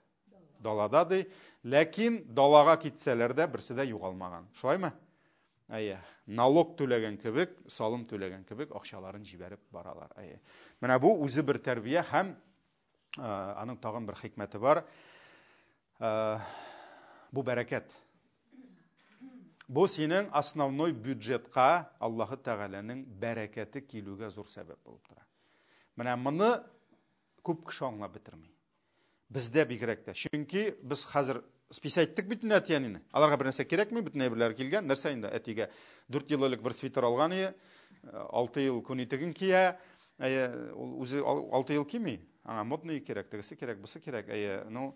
далада дей ләкин далаға китсәләр дә берсе дә шулаймы әйе налог түләгән кебек салым түләгән кебек акчаларын җибәреп баралар әйе менә бу үзе бер тәрбия һәм аның тагын бер хикмәте бар бу бәрәкәт бу синең основной бюджетка аллаһы тәғәләнең бәрәкәте килүгә зур сәбәп булып тора менә моны күп кеше аңлап бізде де тә біз без хәзер списать иттек бит әтиәнине аларга бер нәрсә кирәкми бөтен әйберләре келген. нәрсә инде дүрт ел элек свитер алган ие алты ел күн кие кия әйе ул алты ел кимей аңа модный керек, тегесе керек, бусы керек, әйе ну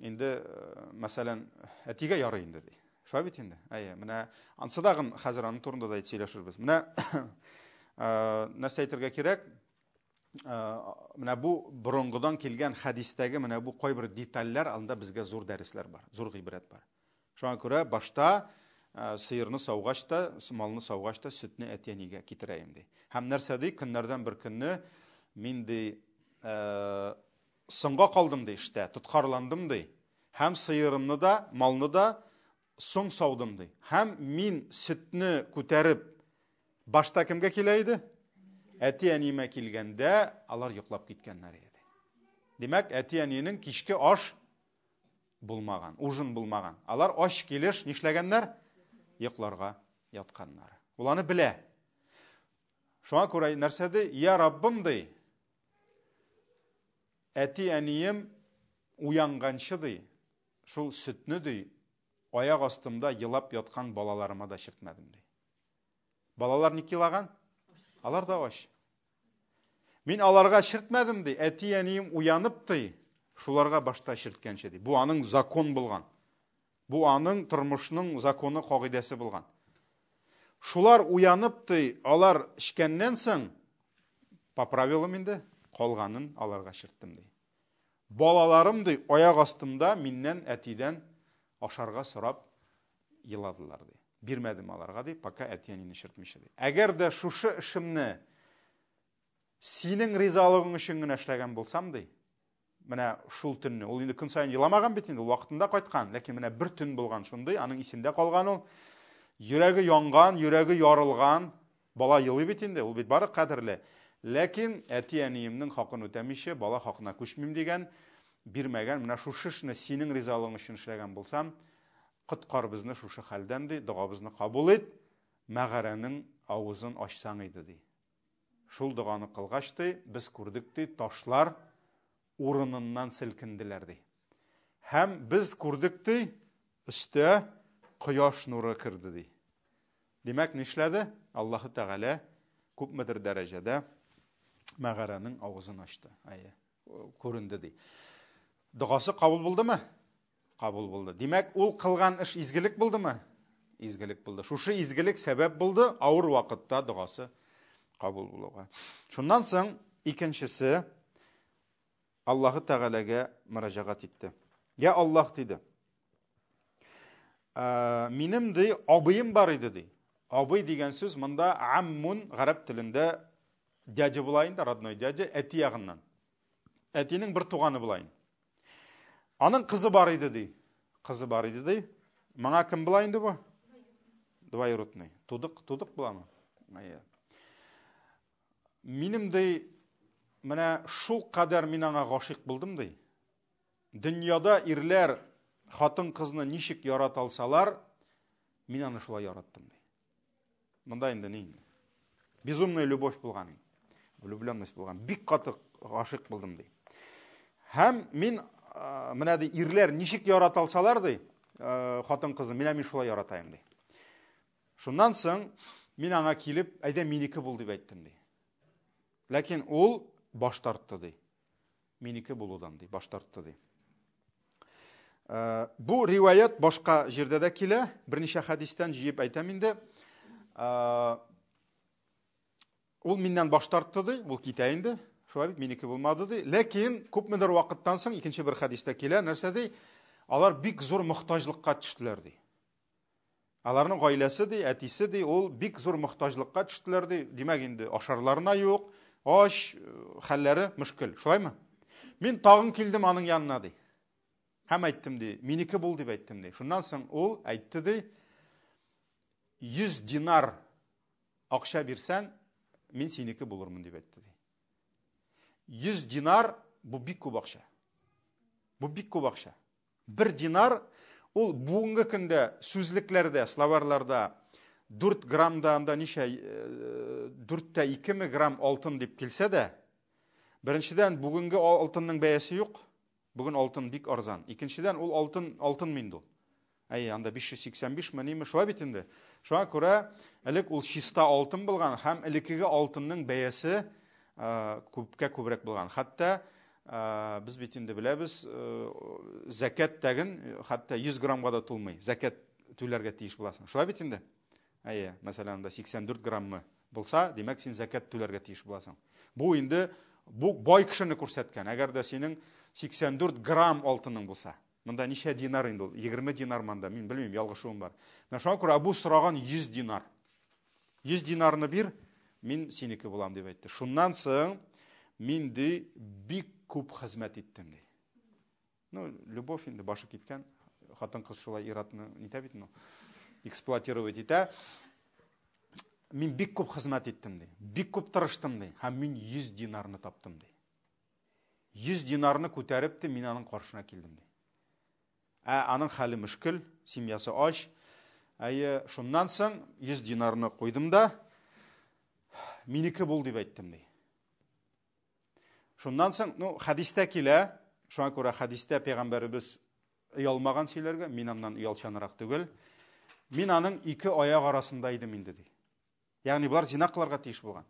енді, мәсәлән әтигә ярый инде шулай бит әйе да сөйләшербез Э, мына бу бұрынғыдан келген хадистегі мына қой бір детальлер алдында бізге зор дәрістер бар зор ғибрат бар шуңа күрә башта ә, сиырны сауғаш та малны сауғаш та сүтні әтениге китерәйем ди һәм нәрсә ди көннәрдән бер көнне мин ди ә, э, қалдым һәм да малны да соң саудым ди һәм мин сөтне көтеріп башта кімге келейді әти әниме келгенде алар ұйықтап кеткендер еді демек әти әненің кешке аш болмаған ужин болмаған алар аш келеш нешләгәннәр Йықларға ятканнар уланы біле шуңа күрә нәрсәді? я раббым дей әти әнием уянганчы ди шул сөтне ди аяк астымда елап балаларыма да чиртмәдем дей балалар ни Алар да баш. Мен аларга ширтмәдим дей, әти уянып дей. Шуларға башта ширткәнче дей. Бу аның закон болған Бу аның тормышның законы қоғидесі болған. Шулар уянып дей. алар ишкәннән соң по правилам инде қалғанын аларга шірттім дей. Балаларым дей, аяк астымда миннән әтидән сұрап, еладылар бирмәдем ularga deb пока әтиянини shirtmishi deb agarda шушы ishimni синің ризалығың үшін ғана ishlagan bo'lsam дей міне шул түнні ол енді күн сайын жыламаған бит енді уақытында қайтқан ләкин міне бір түн болған шундай аның есінде қалған ол жүрегі яңған жүрегі ярылған бала жылый бит енді ол бит бары қадірлі ләкин әти әниемнің хақын бала хақына көшмеймін деген бермәген мына шушы ішіне синің ризалығың үшін ішләген болсам құтқар бізні шушы халдән дұға дұғабызны қабыл ет ауызын аузын ашсаң еді дей шул дұғаны қылғаш біз көрдік дей ташлар орынынан сілкінділер дей һәм біз көрдік дей үсті құяш нұры кірді дей демәк нешләді аллаһы тәғәлә күпмедір дәрәжәдә мәғараның аузын ашты әйе көрінді дей дұғасы қабыл болды ма? қабыл болды демек ол қылған іш изгілік болды ма изгілік болды шушы изгілік сәбәп болды ауыр уақытта дұғасы қабыл болуға шундан соң екіншісі аллахы тағалаға мұражағат етті я аллах дейді ә, менің дей абыйым бар еді дей абый деген сөз мында аммун ғараб тілінде дядя болайын да родной дядя әти жағынан әтенің бір туғаны болайын аның қызы бар еді дей қызы бар еді дей маңа кім былайынды бұ двоюродный тудық тудық бұла ма иә менімдей мәне шул қадар мен аңа ғашық болдым дей дүнияда ирлер қатын қызыны нешік ярата алсалар мен аны шулай яраттым дей Мұнда енді не Безумный любовь болған влюбленность болған бик қатық ғашиқ болдым дей Хәм мен мінәді ірлер ничек ярата алсалар ди э, хатын қызды мен мен шулай яратайым дей соң мен ана келіп әйдә менікі бол деп айттым ләкин ол баш тартты дей менікі болудан дей баш тартты э, бұл риуаят башқа жерде де келе бірнеше хадистен жиып айтам енді ол э, менен баш тартты дей ол кете шулай бит меники булмады ди ләкин күпмедер вакыттан соң икенче бер хәдистә килә нәрсә ди алар бик зур мұқтажлыққа төштеләр ди аларның гаиләсе ди әтисе ди ул бик зур мохтажлыкка төштеләр ди димәк инде ашарларына юк аш хәлләре мөшкел шулаймы мен тагын килдем аның янына ди һәм әйттем ди минеке бул дип әйттем ди шуннан соң ул әйтте ди йөз динар акча бирсәң мин синеке булырмын дип әйтте 100 динар бұл бик көп ақша бұл бик көп ақша бір динар ол бүгінгі күнде сөзліклерде словарларда дүрт граммда анда неше дүрттә ике мі грамм алтын деп келсе де біріншіден бүгінгі алтынның бәйесі жоқ бүгін алтын бик арзан екіншіден ол алтын алтын мин дол әй анда 585 міне ме шулай бит енді шуға күрә чиста алтын болған һәм элеккеге алтынның бәясе көпке көбірек болған хатта ә, біз бит енді біләбіз ә, зәкәт тәгін хатта 100 граммға да толмай зәкәт төлерге тиіш боласың шулай бит инде әйе мәсәлән 84 граммы болса демек сен зәкәт төлерге тиіш боласың бу енді бұл бай кешене күрсәткән әгәр сенің синең 84 грамм алтының болса мында неше динар инде ул 20 динар манда мен білмеймін ялгышуым бар менә шуңа күрә сұраған 100 динар 100 динарны бир мен сенікі болам деп айтты шуннан соң мен де бик көп қызмет еттім дейді ну любовь енді башы кеткен қатын қыз солай иратыны нетап эксплуатировать ете мен бик көп қызмет еттім дейді бик көп тырыштым дейді һәм мен жүз динарны таптым дейді жүз динарны көтеріп те мен аның қаршына келдім дейді ә аның хәлі мүшкіл семьясы аш әйе шуннан соң жүз динарны қойдым да менікі бұл деп айттым дей. шундан соң ну хадисте килә шуңа күрә хадисте пайғамбарымыз ұялмаған сөйләргә мин ұялшанырақ түгіл, түгел мин аның екі аяқ арасында едім инде яғни бұлар зинақыларға болған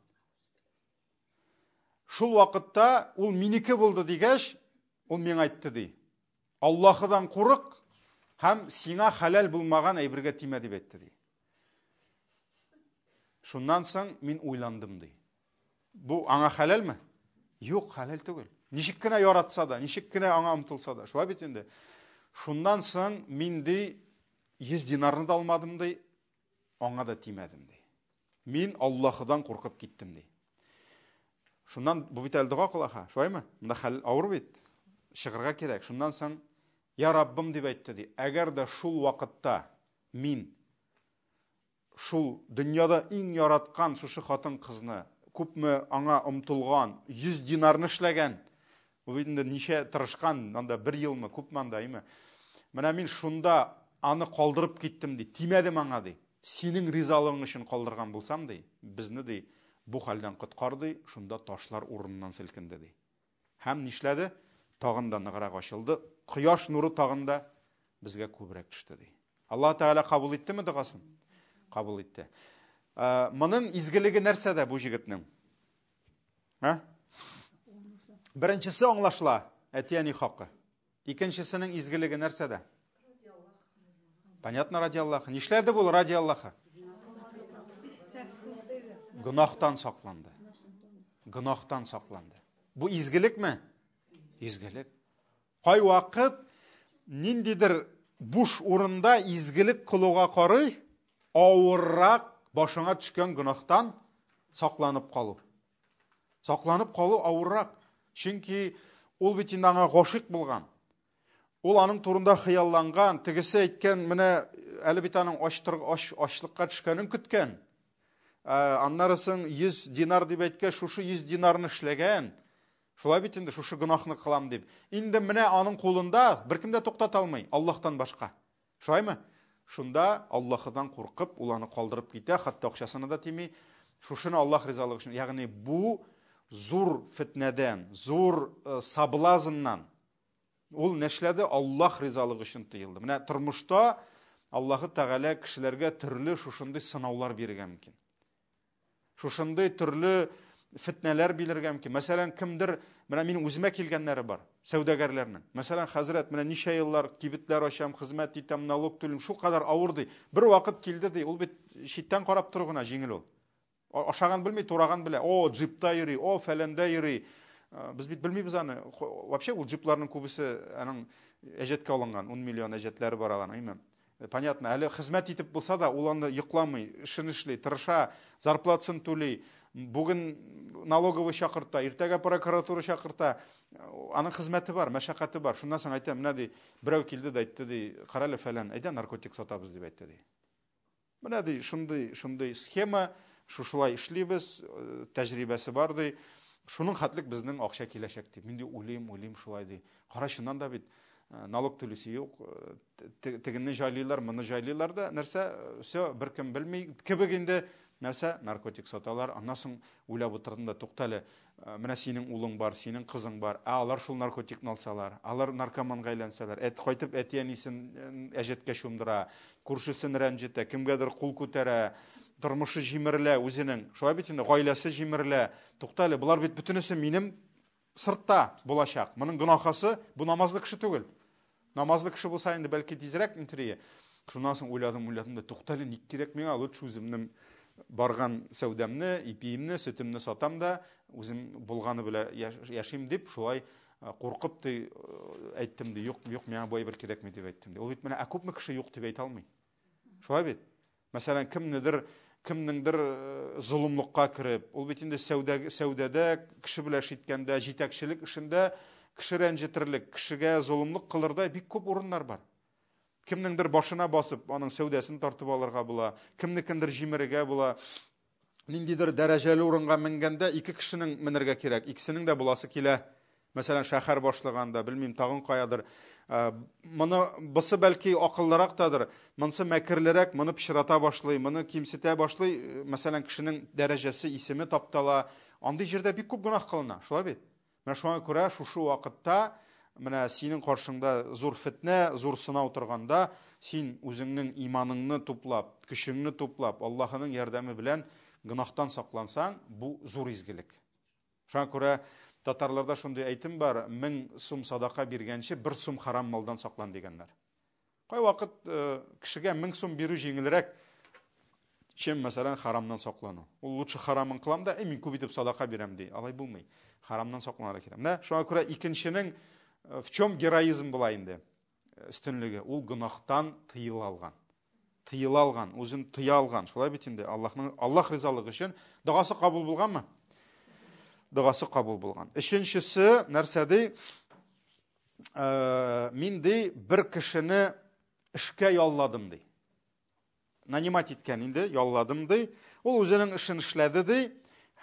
шул уақытта ол минеке болды дигәч ол мен айтты дей. Аллахыдан құрық, һәм сиңа хәләл болмаған әйбергә тимә деп айтты Шуннан соң мен ойландым дей. бұл аңа халал ма жоқ халал түгіл нешік кінә яратса да нешік кінә аңа ұмтылса да шулай бит енді шундан соң мен дей динарны да алмадым дей аңа да тимәдім дей мен аллахыдан қорқып кеттім дей шундан бұл бит әлі дұға қыл аха ауыр бит шығырға керек шундан соң я раббым деп айтты дей де шул уақытта мен шул дөньяда иң яраткан шушы хатын кызны күпме аңа омтылган 100 динарны эшләгән ул инде ничә тырышкан анда бер елмы күпме андаймы менә мин шунда аны калдырып киттем ди тимәде маңа ди синең ризалыгың өчен калдырган булсам ди безне ди бу хәлдән коткар ди шунда ташлар урыннан селкенде ди һәм нишләде тагын да ныграк ачылды кояш нуры тагын да безгә күбрәк төште ди алла тәгалә кабул иттеме догасын қабыл етті ә, мұның изгілігі нәрседе бұл жігітнің ә? біріншісі оңлашла әтияни хақы екіншісінің изгілігі нәрседе понятно ради аллаха нишледі бұл ради аллаха гүнахтан сақланды гүнахтан сақланды бұл изгілік ме изгілік қай уақыт ниндейдір буш орында изгілік қылуға қарай ауыррақ башыңа түскен гүнахтан сақланып қалу сақланып қалу ауыррақ чүнки ол бит енді аңа болған ол аның турында қиялланған тігісі айтқан міне әлі бит аның ашлыққа түшкенін күткен ә, 100 динар деп айтқан шушы 100 динарын ішлеген шулай бит енді шушы гүнахны қылам деп енді міне аның қолында біркім де тоқтата алмай аллахтан башқа шулаймы шунда аллахыдан қорқып уланы қалдырып калдырып хатта хәтта да тимей, шушыны аллах ризалыгы үшін. Яғни, бу зур фетнәдән зур э, саблазыннан ол нәшләде аллах ризалық үшін тыелды Міне тұрмышта аллаһы тәғәлә кішілерге түрлі шушындай сынаулар берген мөмкин шушындай түрлі фетнәләр бирергә мөмкин мәсәлән кемдер менә менің бар сәудагерлерінің мәселен хазірет міне неше йыллар кибитлер ашам қызмет итем налог төлейм шу қадар ауыр дей бір уақыт келді дей ол бет шеттен қарап тұр ғана жеңіл ол ашаған білмей тураған біле о джипта йүри о фәленде йүри біз бит білмейбіз аны вообще ол джипларның көбісі аның әжетке алынған он миллион әжетлері бар алған э, понятно әлі қызмет етіп болса да ол аны ұйықламай ішін ішлей тырыша зарплатасын төлей бүгін налоговый шақыртта ертеге прокуратура шақыртта э, аның қызметі бар мәшақаты бар шундан соң айтамын мынадей біреу келді де айтты дей қарайлы фәлән айда наркотик сатабыз деп айтты дей мынадей шындай шындай схема шушылай ішлейбіз э, тәжірибесі бар дей шуның хәтлік біздің ақша келешек деп мен де ойлаймын ойлаймын шулай дей қара шыннан да бит э, налог төлесе жоқ тігіні жайлайлар мұны жайлайлар да нәрсе все біркім білмей кібігенде нәрсә наркотик саталар аннан соң уйлап отырдым да тоқтәле улың бар синең кызың бар ә алар шул наркотикны алсалар алар наркоманга айлансалар әт кайтып әти әнисен әжеткә чумдыра күршесен рәнҗетә кемгәдер кул күтәрә тұрмышы җимерелә үзенең шулай бит инде гаиләсе җимерелә туктале болар бит бөтенесе минем сыртта булачак моның гөнаһысы бу намазлы кеше түгел намазлы кеше булса инде бәлки тизрәк интерие шуннан соң уйладым уйладым да туктале ник кирәк миңа лучше барған сәудәмні ипиімні сүтімні сатам да өзім болғаны біле яшим деп шулай қорқып э, ты айттым э, де жоқ жоқ маған былай бір керек ме деп айттым де ол бит міне көпме кіші жоқ деп айта алмай шулай бит мәселен кімнідір кімніңдір э, зұлымдыққа кіріп ол бит енді сәудеде кіші біле шейткенде жетекшілік ішінде кіші ренжітірлік кішіге зұлымдық қылырдай бик көп орындар бар кімніңдір башына басып оның сәудесін тартып алырға бұла кімнікіндір жеміріге бұла ниндейдір дәрежелі орынға мінгенде екі кішінің мінерге керек екісінің де боласы келе мәселен шәһәр башлығанда білмеймін тағын қаядыр ә, мұны бысы бәлки ақыллырақ тадыр мұнысы мәкірлірек мұны пішірата башлай мұны кемсіте башлай мәселен кішінің дәрежесі есімі таптала андай жерде бик көп гүнах қылына шулай бит мына шуңа күрә шушы уақытта міне сенің қоршыңда зор фітне зор сынау тұрғанда сен өзіңнің иманыңны туплап күшіңні туплап аллахының ярдәме білән гүнахтан сақлансаң бұл зор изгілік шуңа күрә татарларда шундай әйтім бар мін сум садақа бергенше бір сум харам малдан сақлан дегендер қай уақыт ә, э, кішіге сум беру жеңілірек чем мәселен харамнан сақлану ол лучше харамын қыламын да ә, «Э, мен көбейтіп садақа беремін дей алай болмай харамнан сақлану керек міне шуңа күрә екіншінің Э, в чем героизм бұл енді э, үстінлігі ол гүнахтан тыйыла алған тыйыла алған өзін тыя алған солай бет енді аллах ризалығы үшін дұғасы қабыл болған ма дұғасы қабыл болған үшіншісі нәрседей ә, э, де бір кішіні ішке ялладым дей нанимать еткенінде ялладым дей ол өзінің ішін ішләді дей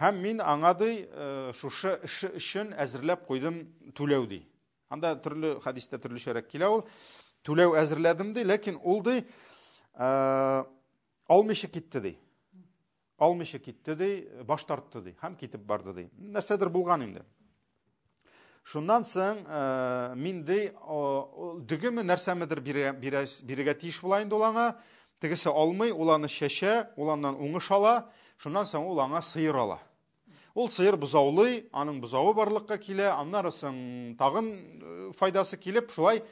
һәм мен аңа дей шушы іші үшін әзірләп қойдым түлеу дей анда түрлі хадисте түрлі келе ол төлеу әзірледім дей ләкин ол дей ә, алмеша кетті дей алмеша кетті дей баш тартты дей һәм кетіп барды дей Нәрсәдір болған енді шундан соң ә, мин дей дүгімі нәрсәмідір бирергә тиеш була инде алмай, аңа тегесе оланы ул ала шуннан соң ул аңа ала Ол сиыр бұзаулы, аның бұзауы барлыққа келе, аннары тағын э, файдасы келіп, шулай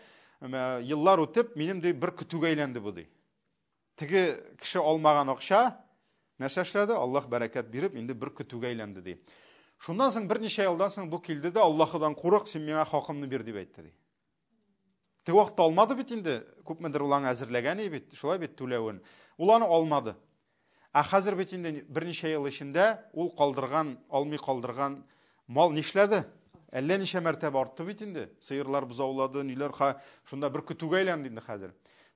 йыллар өтіп, менімдей бір күтуге айланды бұды. Тігі кіші алмаған ақша, нәршәшләді, Аллах бәрекет беріп, енді бір күтуге айланды дей. шондан соң бірнеше айылдан соң бұл келді де Аллахыдан қорық, сен менің хақымды бер деп айтты дей. Тігі уақытта алмады бит енді, көпмендір ұлаң әзірләген бит, шулай бит түләуін. Уланы алмады а қазіргі бетінде бірнеше ел ішінде ол қалдырған алмай қалдырған мал нешледі әлде неше мәртәбе артты бетінде сиырлар бұзаулады нелер ха шунда бір күтуге айланды енді қазір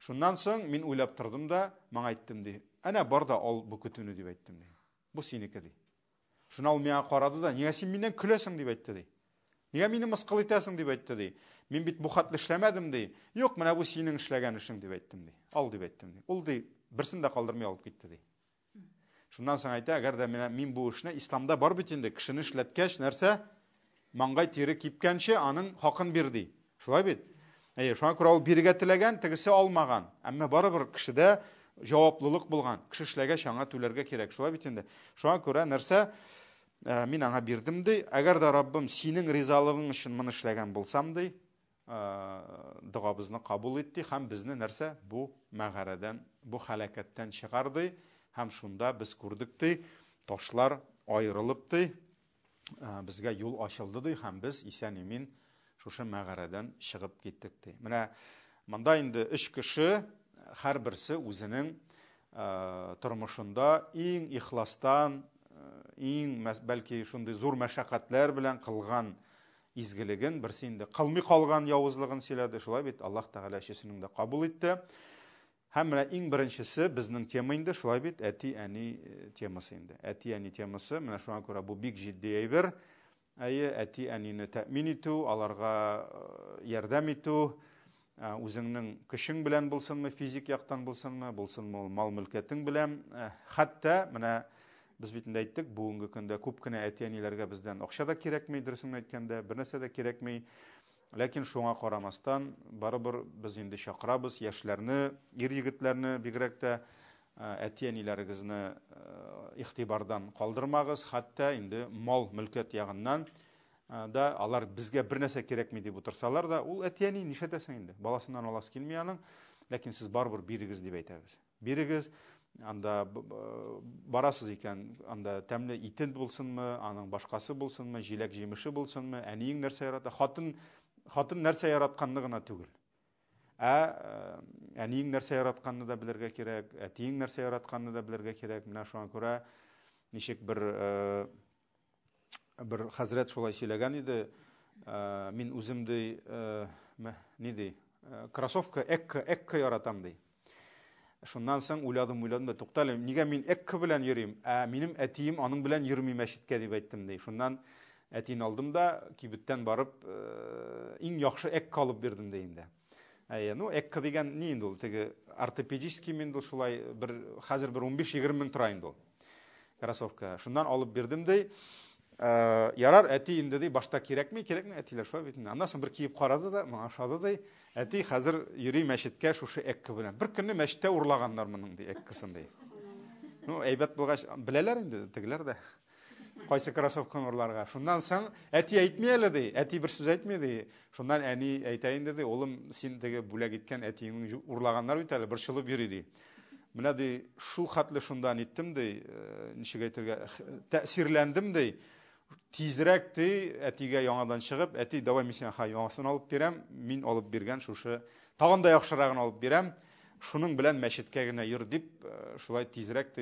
шуннан соң мен ойлап тұрдым да маң айттым де әнә бар да ал бұл күтуні деп айттым ди бұл сенікі ди шуна ол маған қарады да неге сен менен күлесің деп айтты де. неге мені мысқыл етесің деп айтты ди мен бит бұл хатты ішләмәдім ди жоқ мына бұл сенің ішләген ішің деп айттым ди ал деп айттым ди ол ди бірсін де қалдырмай алып кетті ди шундан соң айта әгәр мен мин бу эшне исламда бар бит инде кешене эшләткәч нәрсә маңгай тире кипкәнче аның хакын бир ди шулай бит әйе шуңа күрә ул бирергә теләгән тегесе алмаган әмма барыбер кешедә җаваплылык булган кеше эшләгәч аңа түләргә кирәк шулай бит инде шуңа күрә нәрсә ә, мин аңа бирдем ди әгәр дә раббым синең ризалыгың өчен моны эшләгән булсам ди ә, дұғабызны қабыл етті һәм бізді нәрсе бұл мәғарадан бұл хәләкәттән шығарды һәм шунда біз күрдек ди ташлар айырылып бізге э, безгә юл ашылды ди һәм без исән имин шушы мәғарадан шығып киттек ди менә монда инде өч кеше һәрберсе үзенең э, тормышында иң ихластан э, иң бәлки шундый зур мәшәкатьләр белән кылган изгелеген берсе инде кылмый калган явызлыгын сөйләде шулай бит аллаһ тәгалә эшесенең дә кабул итте Hem de en birincisi bizning тема endi shulay bit ati ani e, temasi endi. әни ani temasi mana şu an ko'ra bu big jiddiy ayber. Ayi ati anini ta'min etu, alarga e, yordam etu, e, o'zingning kishing bilan bo'lsinmi, fizik yaqdan bo'lsinmi, bo'lsinmi mol mulkating bilan, hatto mana biz aytdik bugungi kunda ko'pgina да кирәкми aytganda bir narsa дә кирәкми ләкин шуңа карамастан барыбер без инде чакырабыз яшьләрне ир егетләрне бигрәк тә э, әти әниләрегезне э, игътибардан калдырмагыз хәтта инде мал мөлкәт ягыннан э, да алар бізге бір нәрсә керекме деп утырсалар да ол әти әни нишләтәсең инде баласыннан аласы килми аның ләкин сіз барыбер бирегез деп әйтәбез бирегез анда барасыз екен анда тәмле итен булсынмы аның башкасы булсынмы җиләк җимеше булсынмы әниең нәрсә ярата хатын хатын нәрсе яратканны түгел ә әниң ә, нәрсе яратқанды да белергә керек, әтең нәрсе яратқанды да белергә кирәк менә шуңа күрә ничек бер ә, бер сөйлеген еді сөйләгән мен өзімді үземде ә, не ди кроссовка экка экка яратам дей шуннан соң уйладым уйладым да туктале нигә мин экка белән йөрим ә минем әтием аның белән йөрми мәчеткә деп айттым дей шуннан әтін алдым да кибеттен барып э, иң яхшы экка қалып бердім дегенде әйе ну экка деген не енді ол теги ортопедический мен шулай э, бір қазір бір 15 беш жиырма мың тұра енді ол кроссовка шундан алып бердім дей э, ярар әти енді дей башта керекме керекме әтилер андан соң бір киіп қарады да ашады дей әти қазір юрий мәшітке шушы экка білән бір күні мәшітте ұрлағандар мұның дей эккасын дей ну әйбәт болғач біләләр енді тегілер де кайсы кроссовкаңарларга шундан соң әти әйтмеелі ди әти бір сөз айтмады шұндан әни айтайын деді ұлым сен теге бүлә кеткен әтиңнің ұрлағандар бит әлі бір шылып йөри ди мына ди шу хатлы шундан иттім дей ничек айтырга тәсирләндім ди тизрәк ти әтигә яңадан шығып, әти давай мин сиңа алып берем мин алып берген шушы тагын да алып берем шуның белән мәчеткә генә йөр дип шулай тизрәк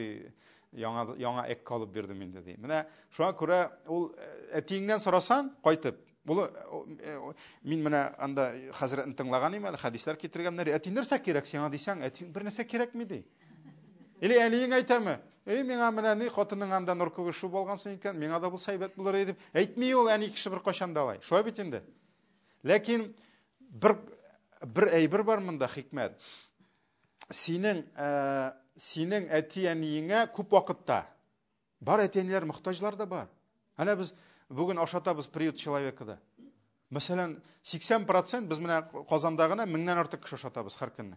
яңа яңа эк алып бирдим мен деди менә шуңа күрә ул э, әтиеңнән сорасаң кайтып бул э, мен менә анда хәзер тыңлаган идем әле хәдисләр китергәннәр әти нәрсә кирәк сиңа дисәң әтиң бер нәрсә кирәкме ди или әлиең әйтәме ей миңа менә ни хатының анда нур күгешү булгансың икән миңа да булса әйбәт булыр иде дип әйтми ул әни кеше беркайчан да алай шулай бит инде ләкин бер бер әйбер бар монда хикмәт синең э, сенің әти әнеңе көп уақытта бар әти әнелер да бар әне біз бүгін ашатабыз приют человекада мәселен 80 процент біз мына қазанда ғана мыңнан артық кіші аушатабыз һәр күні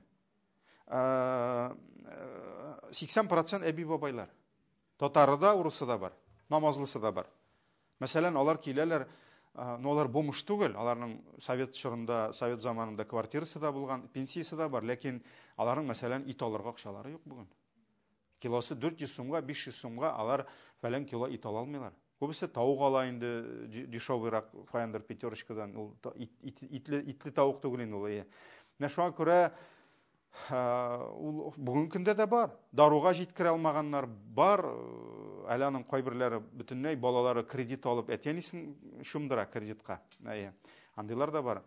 ә, сексен процент әби бабайлар татары да да бар намазлысы да бар мәселен олар келелер но олар бомж түгіл алардың совет шырында совет заманында квартирасы да болған пенсиясы да бар ләкин алардың мәселен ит алырға ақшалары жоқ бүгін килосы 400 жүз сомға 500 сомға алар бәлен кило ит ала алмайлар көбісі тауық алайын де дешевыйрақ қояңдар пятерочкадан ол итлі, итлі тауық түгіл енді ол иә мына шуға көрә ол бүгінгі күнде де бар даруға жеткіре алмағандар бар ә, әлі аның қой бүтінлей балалары кредит алып әтен Шымдыра кредитқа әйе иә, андайлар да бар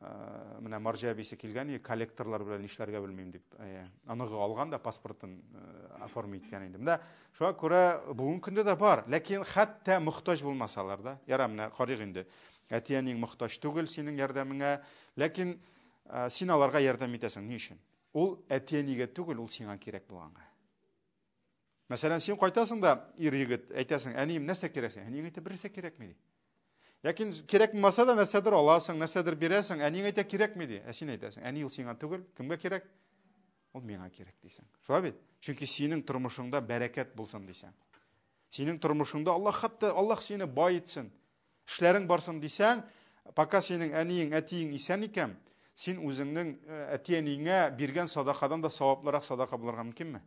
ә, мына келген коллекторлар білән ішләргә белмеймін деп әйе иә, алған да паспортын ә, оформить иткән инде мына шуңа күрә бүгінгі дә бар ләкин хәтта мохтаҗ булмасалар да яра менә карыйк инде түгел синең ярдәмеңә ләкин ә, син аларга ярдәм итәсең ни өчен ол әтенеге түгіл ол саған керек болғанға мәселен сен қайтасың да ер жігіт айтасың әнейім нәрсе керек сен әнең айтады бір нәрсе керек ме дейді яки керек болмаса да нәрседір аласың нәрседір бересің әнең айтады керек ме дейді «Ә сен айтасың әне ол саған түгіл кімге керек ол маған керек дейсің солай бе чүнки сенің тұрмышыңда бәрекет болсын дейсің сенің тұрмышыңда алла қатты аллах сені байытсын ішлерің барсын десең пока сенің әнең әтиң исән екен сен өзіңнің әке енеңе э, берген садақадан да сауаплырақ садақа боларға мүмкін ме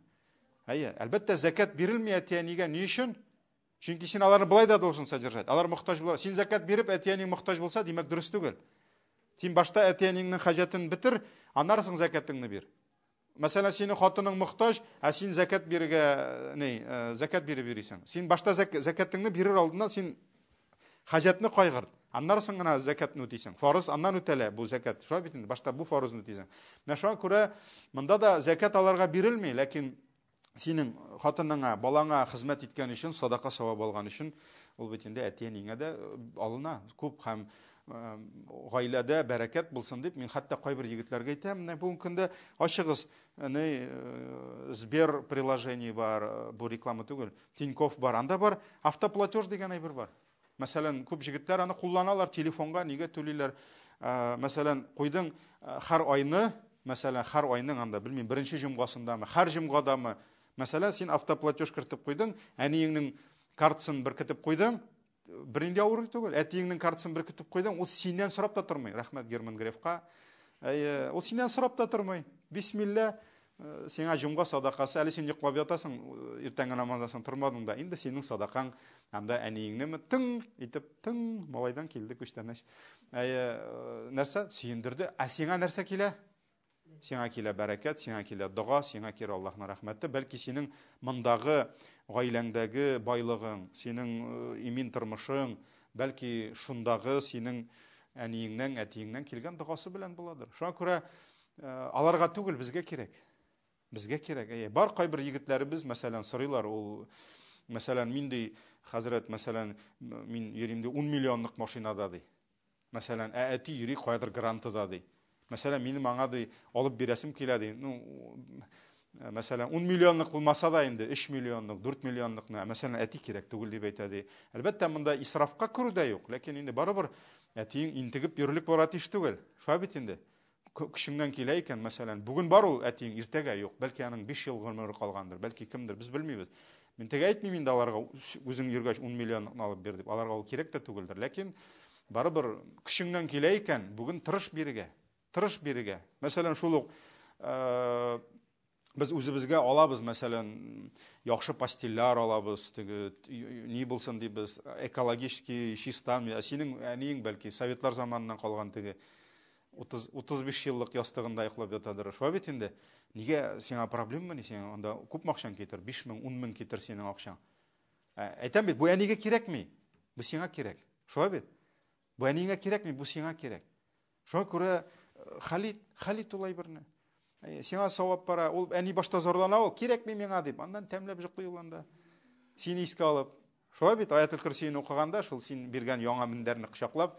әйе әлбетте зәкат берілмей әте не үшін чүнки сен аларны былай да должен содержать алар мұқтаж болар сен зәкат беріп әте мұқтаж болса демек дұрыс түгел сен башта әте әнеңнің хәжәтін бітір анарсың зәкәтіңді бер мәселен сенің хатының мұқтаж ә сен зәкәт беруге э, не э, зәкәт беріп жүрсің сен башта зәкәтіңді берер алдында сен хәжәтні қайғыр аннан соң гына зәкәтне үтейсең фарыз аннан өтәлә бұл зәкәт шулай бит инде башта бу фарызны үтейсең менә шуңа күрә да зәкәт аларга бирелмей ләкин синең хатыныңа балаңа хезмәт иткән өчен садақа сауап алган өчен ул бит инде әтиеңә дә э, алына күп һәм э, гаиләдә бәрәкәт булсын дип мин хәтта кайбер егетләргә әйтәм менә бүгенге көндә ачыгыз э, сбер приложение бар бу реклама түгел тиньков бар анда бар автоплатеж дигән әйбер бар мәселен көп жігіттер аны қолданалар телефонға неге төлейлер ә, мәселен қойдың һәр айны мәселен һәр айның анда білмеймін бірінші жұмғасындамы һәр жұмғадамы мәселен сен автоплатеж кіртіп қойдың әнеңнің картасын біркітіп қойдың бірінде ауыр түгіл әтеңнің картасын біркітіп қойдың ол сенен сұрап та тұрмай рахмет герман грефқа ол сенен сұрап та тұрмай бисмилля Э, сен жұмға садақасы әлі сен не жатасың э, ертеңгі намаздан тұрмадың да енді сенің садақаң анда әнеңнеме тың етіп тың малайдан келді күштәнәш әйе э, нәрсе сүйіндірді ә сеңа нәрсе келе сеңа келе бәрәкәт сеңа келе дұға сеңа келе аллахтың рахметі бәлки сенің мындағы ғаиләңдәгі байлығың сенің имин тұрмышың бәлки шундағы сенің әнеңнен әтиңнен келген дұғасы білән боладыр шуңа күрә аларға түгел бізге керек бізге керек е бар қайбір егітлеріміз мәселен сұрайлар ол мәселен мендей хазірет мәселен мен еремде он миллиондық машинада дей мәселен әти юри қайдыр грантыда дей мәселен мені маңа дей алып бересім келеді ну мәселен он миллиондық болмаса да енді үш миллиондық төрт миллиондық мәселен әти керек түгіл деп айтады әлбетте мында исрафқа кіру де жоқ ләкин енді барыбір әтиң интігіп ерлік болады іш түгіл шабит енді күшіңнен келе екен мәселен бүгін бар ол әтең ертеге жоқ бәлки аның беш жыл ғұмыры қалғандыр бәлки кімдір біз білмейміз мен теге айтмаймын енді аларға өзің ергаш он миллион алып бер деп аларға ол керек те түгілдір ләкин барыбір күшіңнен келе екен бүгін тырыш беріге тырыш береге мәселен шулық ә, біз өзімізге алабыз мәселен яқшы пастилляр алабыз теге не болсын дейбіз экологически чисто сенің әнең бәлки советтар заманынан қалған теге 35 жылдық ястығында ұйықлап жатадыр шваб енді неге сеңа проблема не сен анда көп ақшаң кетер 5 мың 10 мың кетер сенің ақшаң ә, айтамын бит бұл әнеге керек ме бұл сеңа керек шулай бит бұл әнеңе керек ме бұл сеңа керек шуңа күрә халид халид улай бірне ә, сеңа сауап бара ол әни башта зорлана ол керек ме меңа деп андан тәмләп жықпай ул анда сені еске алып шулай бит аятул күрсиін оқығанда шул сен берген яңа міндәрні құшақлап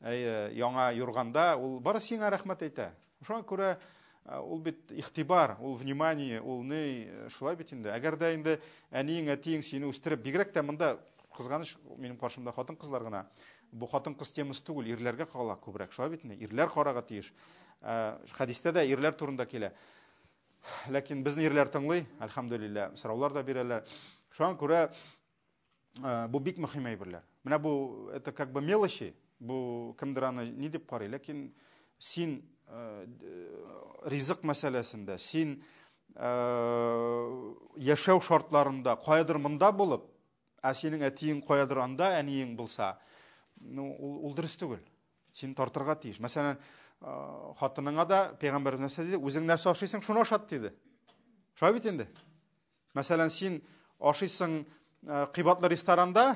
Э, яңа юрганда ул бары сиңа рәхмәт әйтә ошоңа күрә э, ул бит ихтибар ул внимание ул не э, шулай бит инде әгәр дә инде әниең әтиең сине үстереп бигрәк тә мында кызганыч минем каршымда хатын кызлар гына бу хатын кыз темасы түгел ирләргә қала күбрәк шулай бит инде ирләр карарга тиеш хәдистә дә ирләр турында килә ләкин безне ирләр тыңлый әлхәмдулилла сораулар да бирәләр шуңа күрә бу бик мөһим әйберләр менә бу это как бы мелочи бұл кімдір аны не деп қарайды ләкин э, э, сен э, ә, ризық мәселесінде сен ә, яшау шартларында қоядыр мында болып ә сенің әтиің қоядыр анда әниең болса ну ол, дұрыс түгіл сен тартырға тиіс мәселен ә, қатыныңа да пайғамбарымыз нәрсе дейді өзің нәрсе ашисың шуны ашады дейді шыға бит енді мәселен сен ашисың қибатлы ресторанда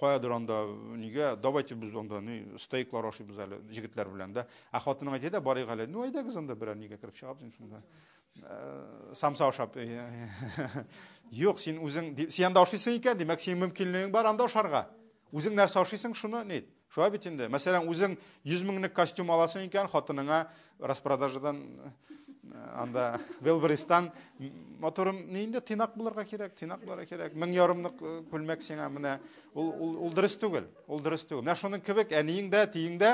қоядыр онда неге давайте біз онда не стейклар ашимыз әлі жігіттер білән да а хатының айтады да барайық әлі ну айдаңыз анда бір неге кіріп шығамыз шунда самса ашап жоқ сен өзің сен анда ашисың екен демек сенің мүмкіндігің бар анда ашарға өзің нәрсе ашисың шуны не шулай бит инде мәселен өзің жүз мыңлық костюм аласың екен хатыныңа распродажадан анда белбристан моторым нейінде тыйнак булырга керек тыйнак булырга керек миң ярымдык күлмәк э, сеңә менә ул ул дөрес түгел ул дөрес түгел менә шуның кебек әниеңдә тиеңдә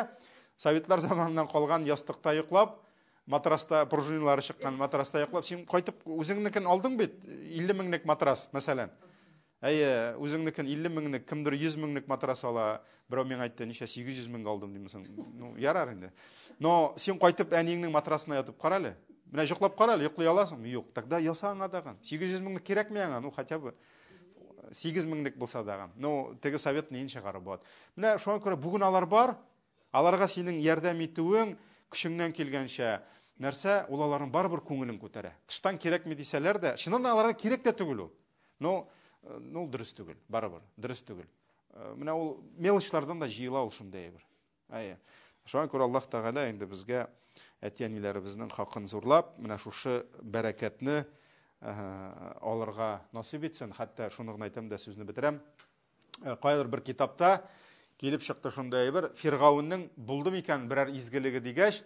советлар заманынан қалған ястыкта ұйқылап матраста пружиналары шыққан матраста йоклап син кайтып үзеңнекен алдың бит илле меңлек матрас мәсәлән әйе өзіңнікін иллі мыңнік кімдір жүз мыңнік матрас ала біреу мен айтты неше сегіз жүз мыңға алдым деймін ну ярар енді но сен қайтып әнеңнің матрасына ятып қара әлі мына жоқлап қара ұйықтай аласың жоқ тогда жасаңа даған сегіз жүз мыңдық керек маған ну хотя бы сегіз мыңдық болса даған ну тігі советтің ен шығарып болады мына шоңа көрө бүгін алар бар аларға сенің ярдәм етуің күшіңнен келгенше нәрсе ол алардың бір көңілін көтере тыштан керек ме деселер де шынында аларға керек те түгіл ол но ол дұрыс түгіл бәрібір дұрыс түгіл э, мына ол мелочьлардан да жиыла ол шындай бір әйе шоңа көрө аллах тағала енді бізге әти әниләребезнең хақын зурлап менә шушы бәрәкәтні э, алырга насип итсен хәтта шуны гына әйтәм дә сүзне бетерәм э, кайдыр бер китапта келіп шықты шундай бір ферғауынның булды микән бірәр изгілігі дигәч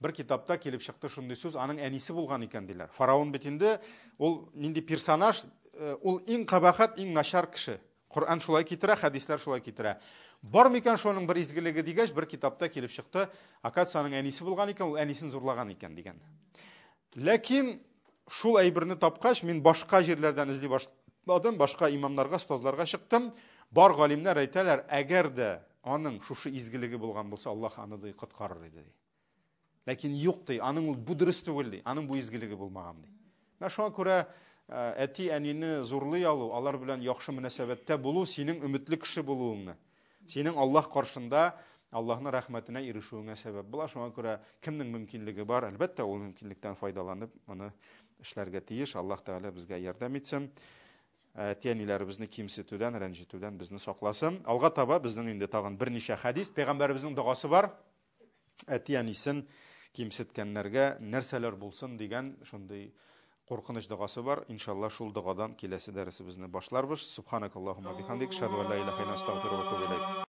бір китапта келіп шықты шундый сөз аның әнисе болған екен диләр фараон бетінде ол ул персонаж ол э, иң қабахат иң нашар кеше құран шулай китерә хадистер шулай китерә бар мекен шоның бір ізгілігі дегеш бір китапта келіп шықты акацияның әнисі болған екен ол әнисін зорлаған екен деген ләкин шул әйбірні тапқаш мен башқа жерлерден іздей башладым башқа имамдарға ұстаздарға шықтым бар ғалимдар айталар әгәр де аның шушы изгілігі болған болса аллах аныдай құтқарыр еді ләкин юқ дей аның бұл дұрыс түгіл дейді аның бұл изгілігі болмаған дей мына шуңа күрә ә, әти әнені зорлай алу алар білән яхшы мөнәсәбәттә болу синең үмітлі кеше болуыңны сенің аллах қаршында аллахтың рахметіне ерішуіңе сәбәп бұл ошоңа көрө кімнің мүмкіндігі бар әлбәтте ол мүмкіндіктен пайдаланып мұны ішләргә тиеш аллах тағала бізге ярдәм етсін әтиәниләребезне кимсетүүдән рәнҗетүдән бізді сақласын Алға таба біздің енді тағы бірнеше хадис пәйгамбәребезнең дұғасы бар әтиәнисен кимсеткәннәргә нәрселер болсын деген шундай. Qorxunc duası var. İnşallah şul duadan kilesi dersimizni başlarmış. Subhanakallahumma bihamdik. Şəhadu və la ilahə illə əstəğfiruka və etûbü ilayk.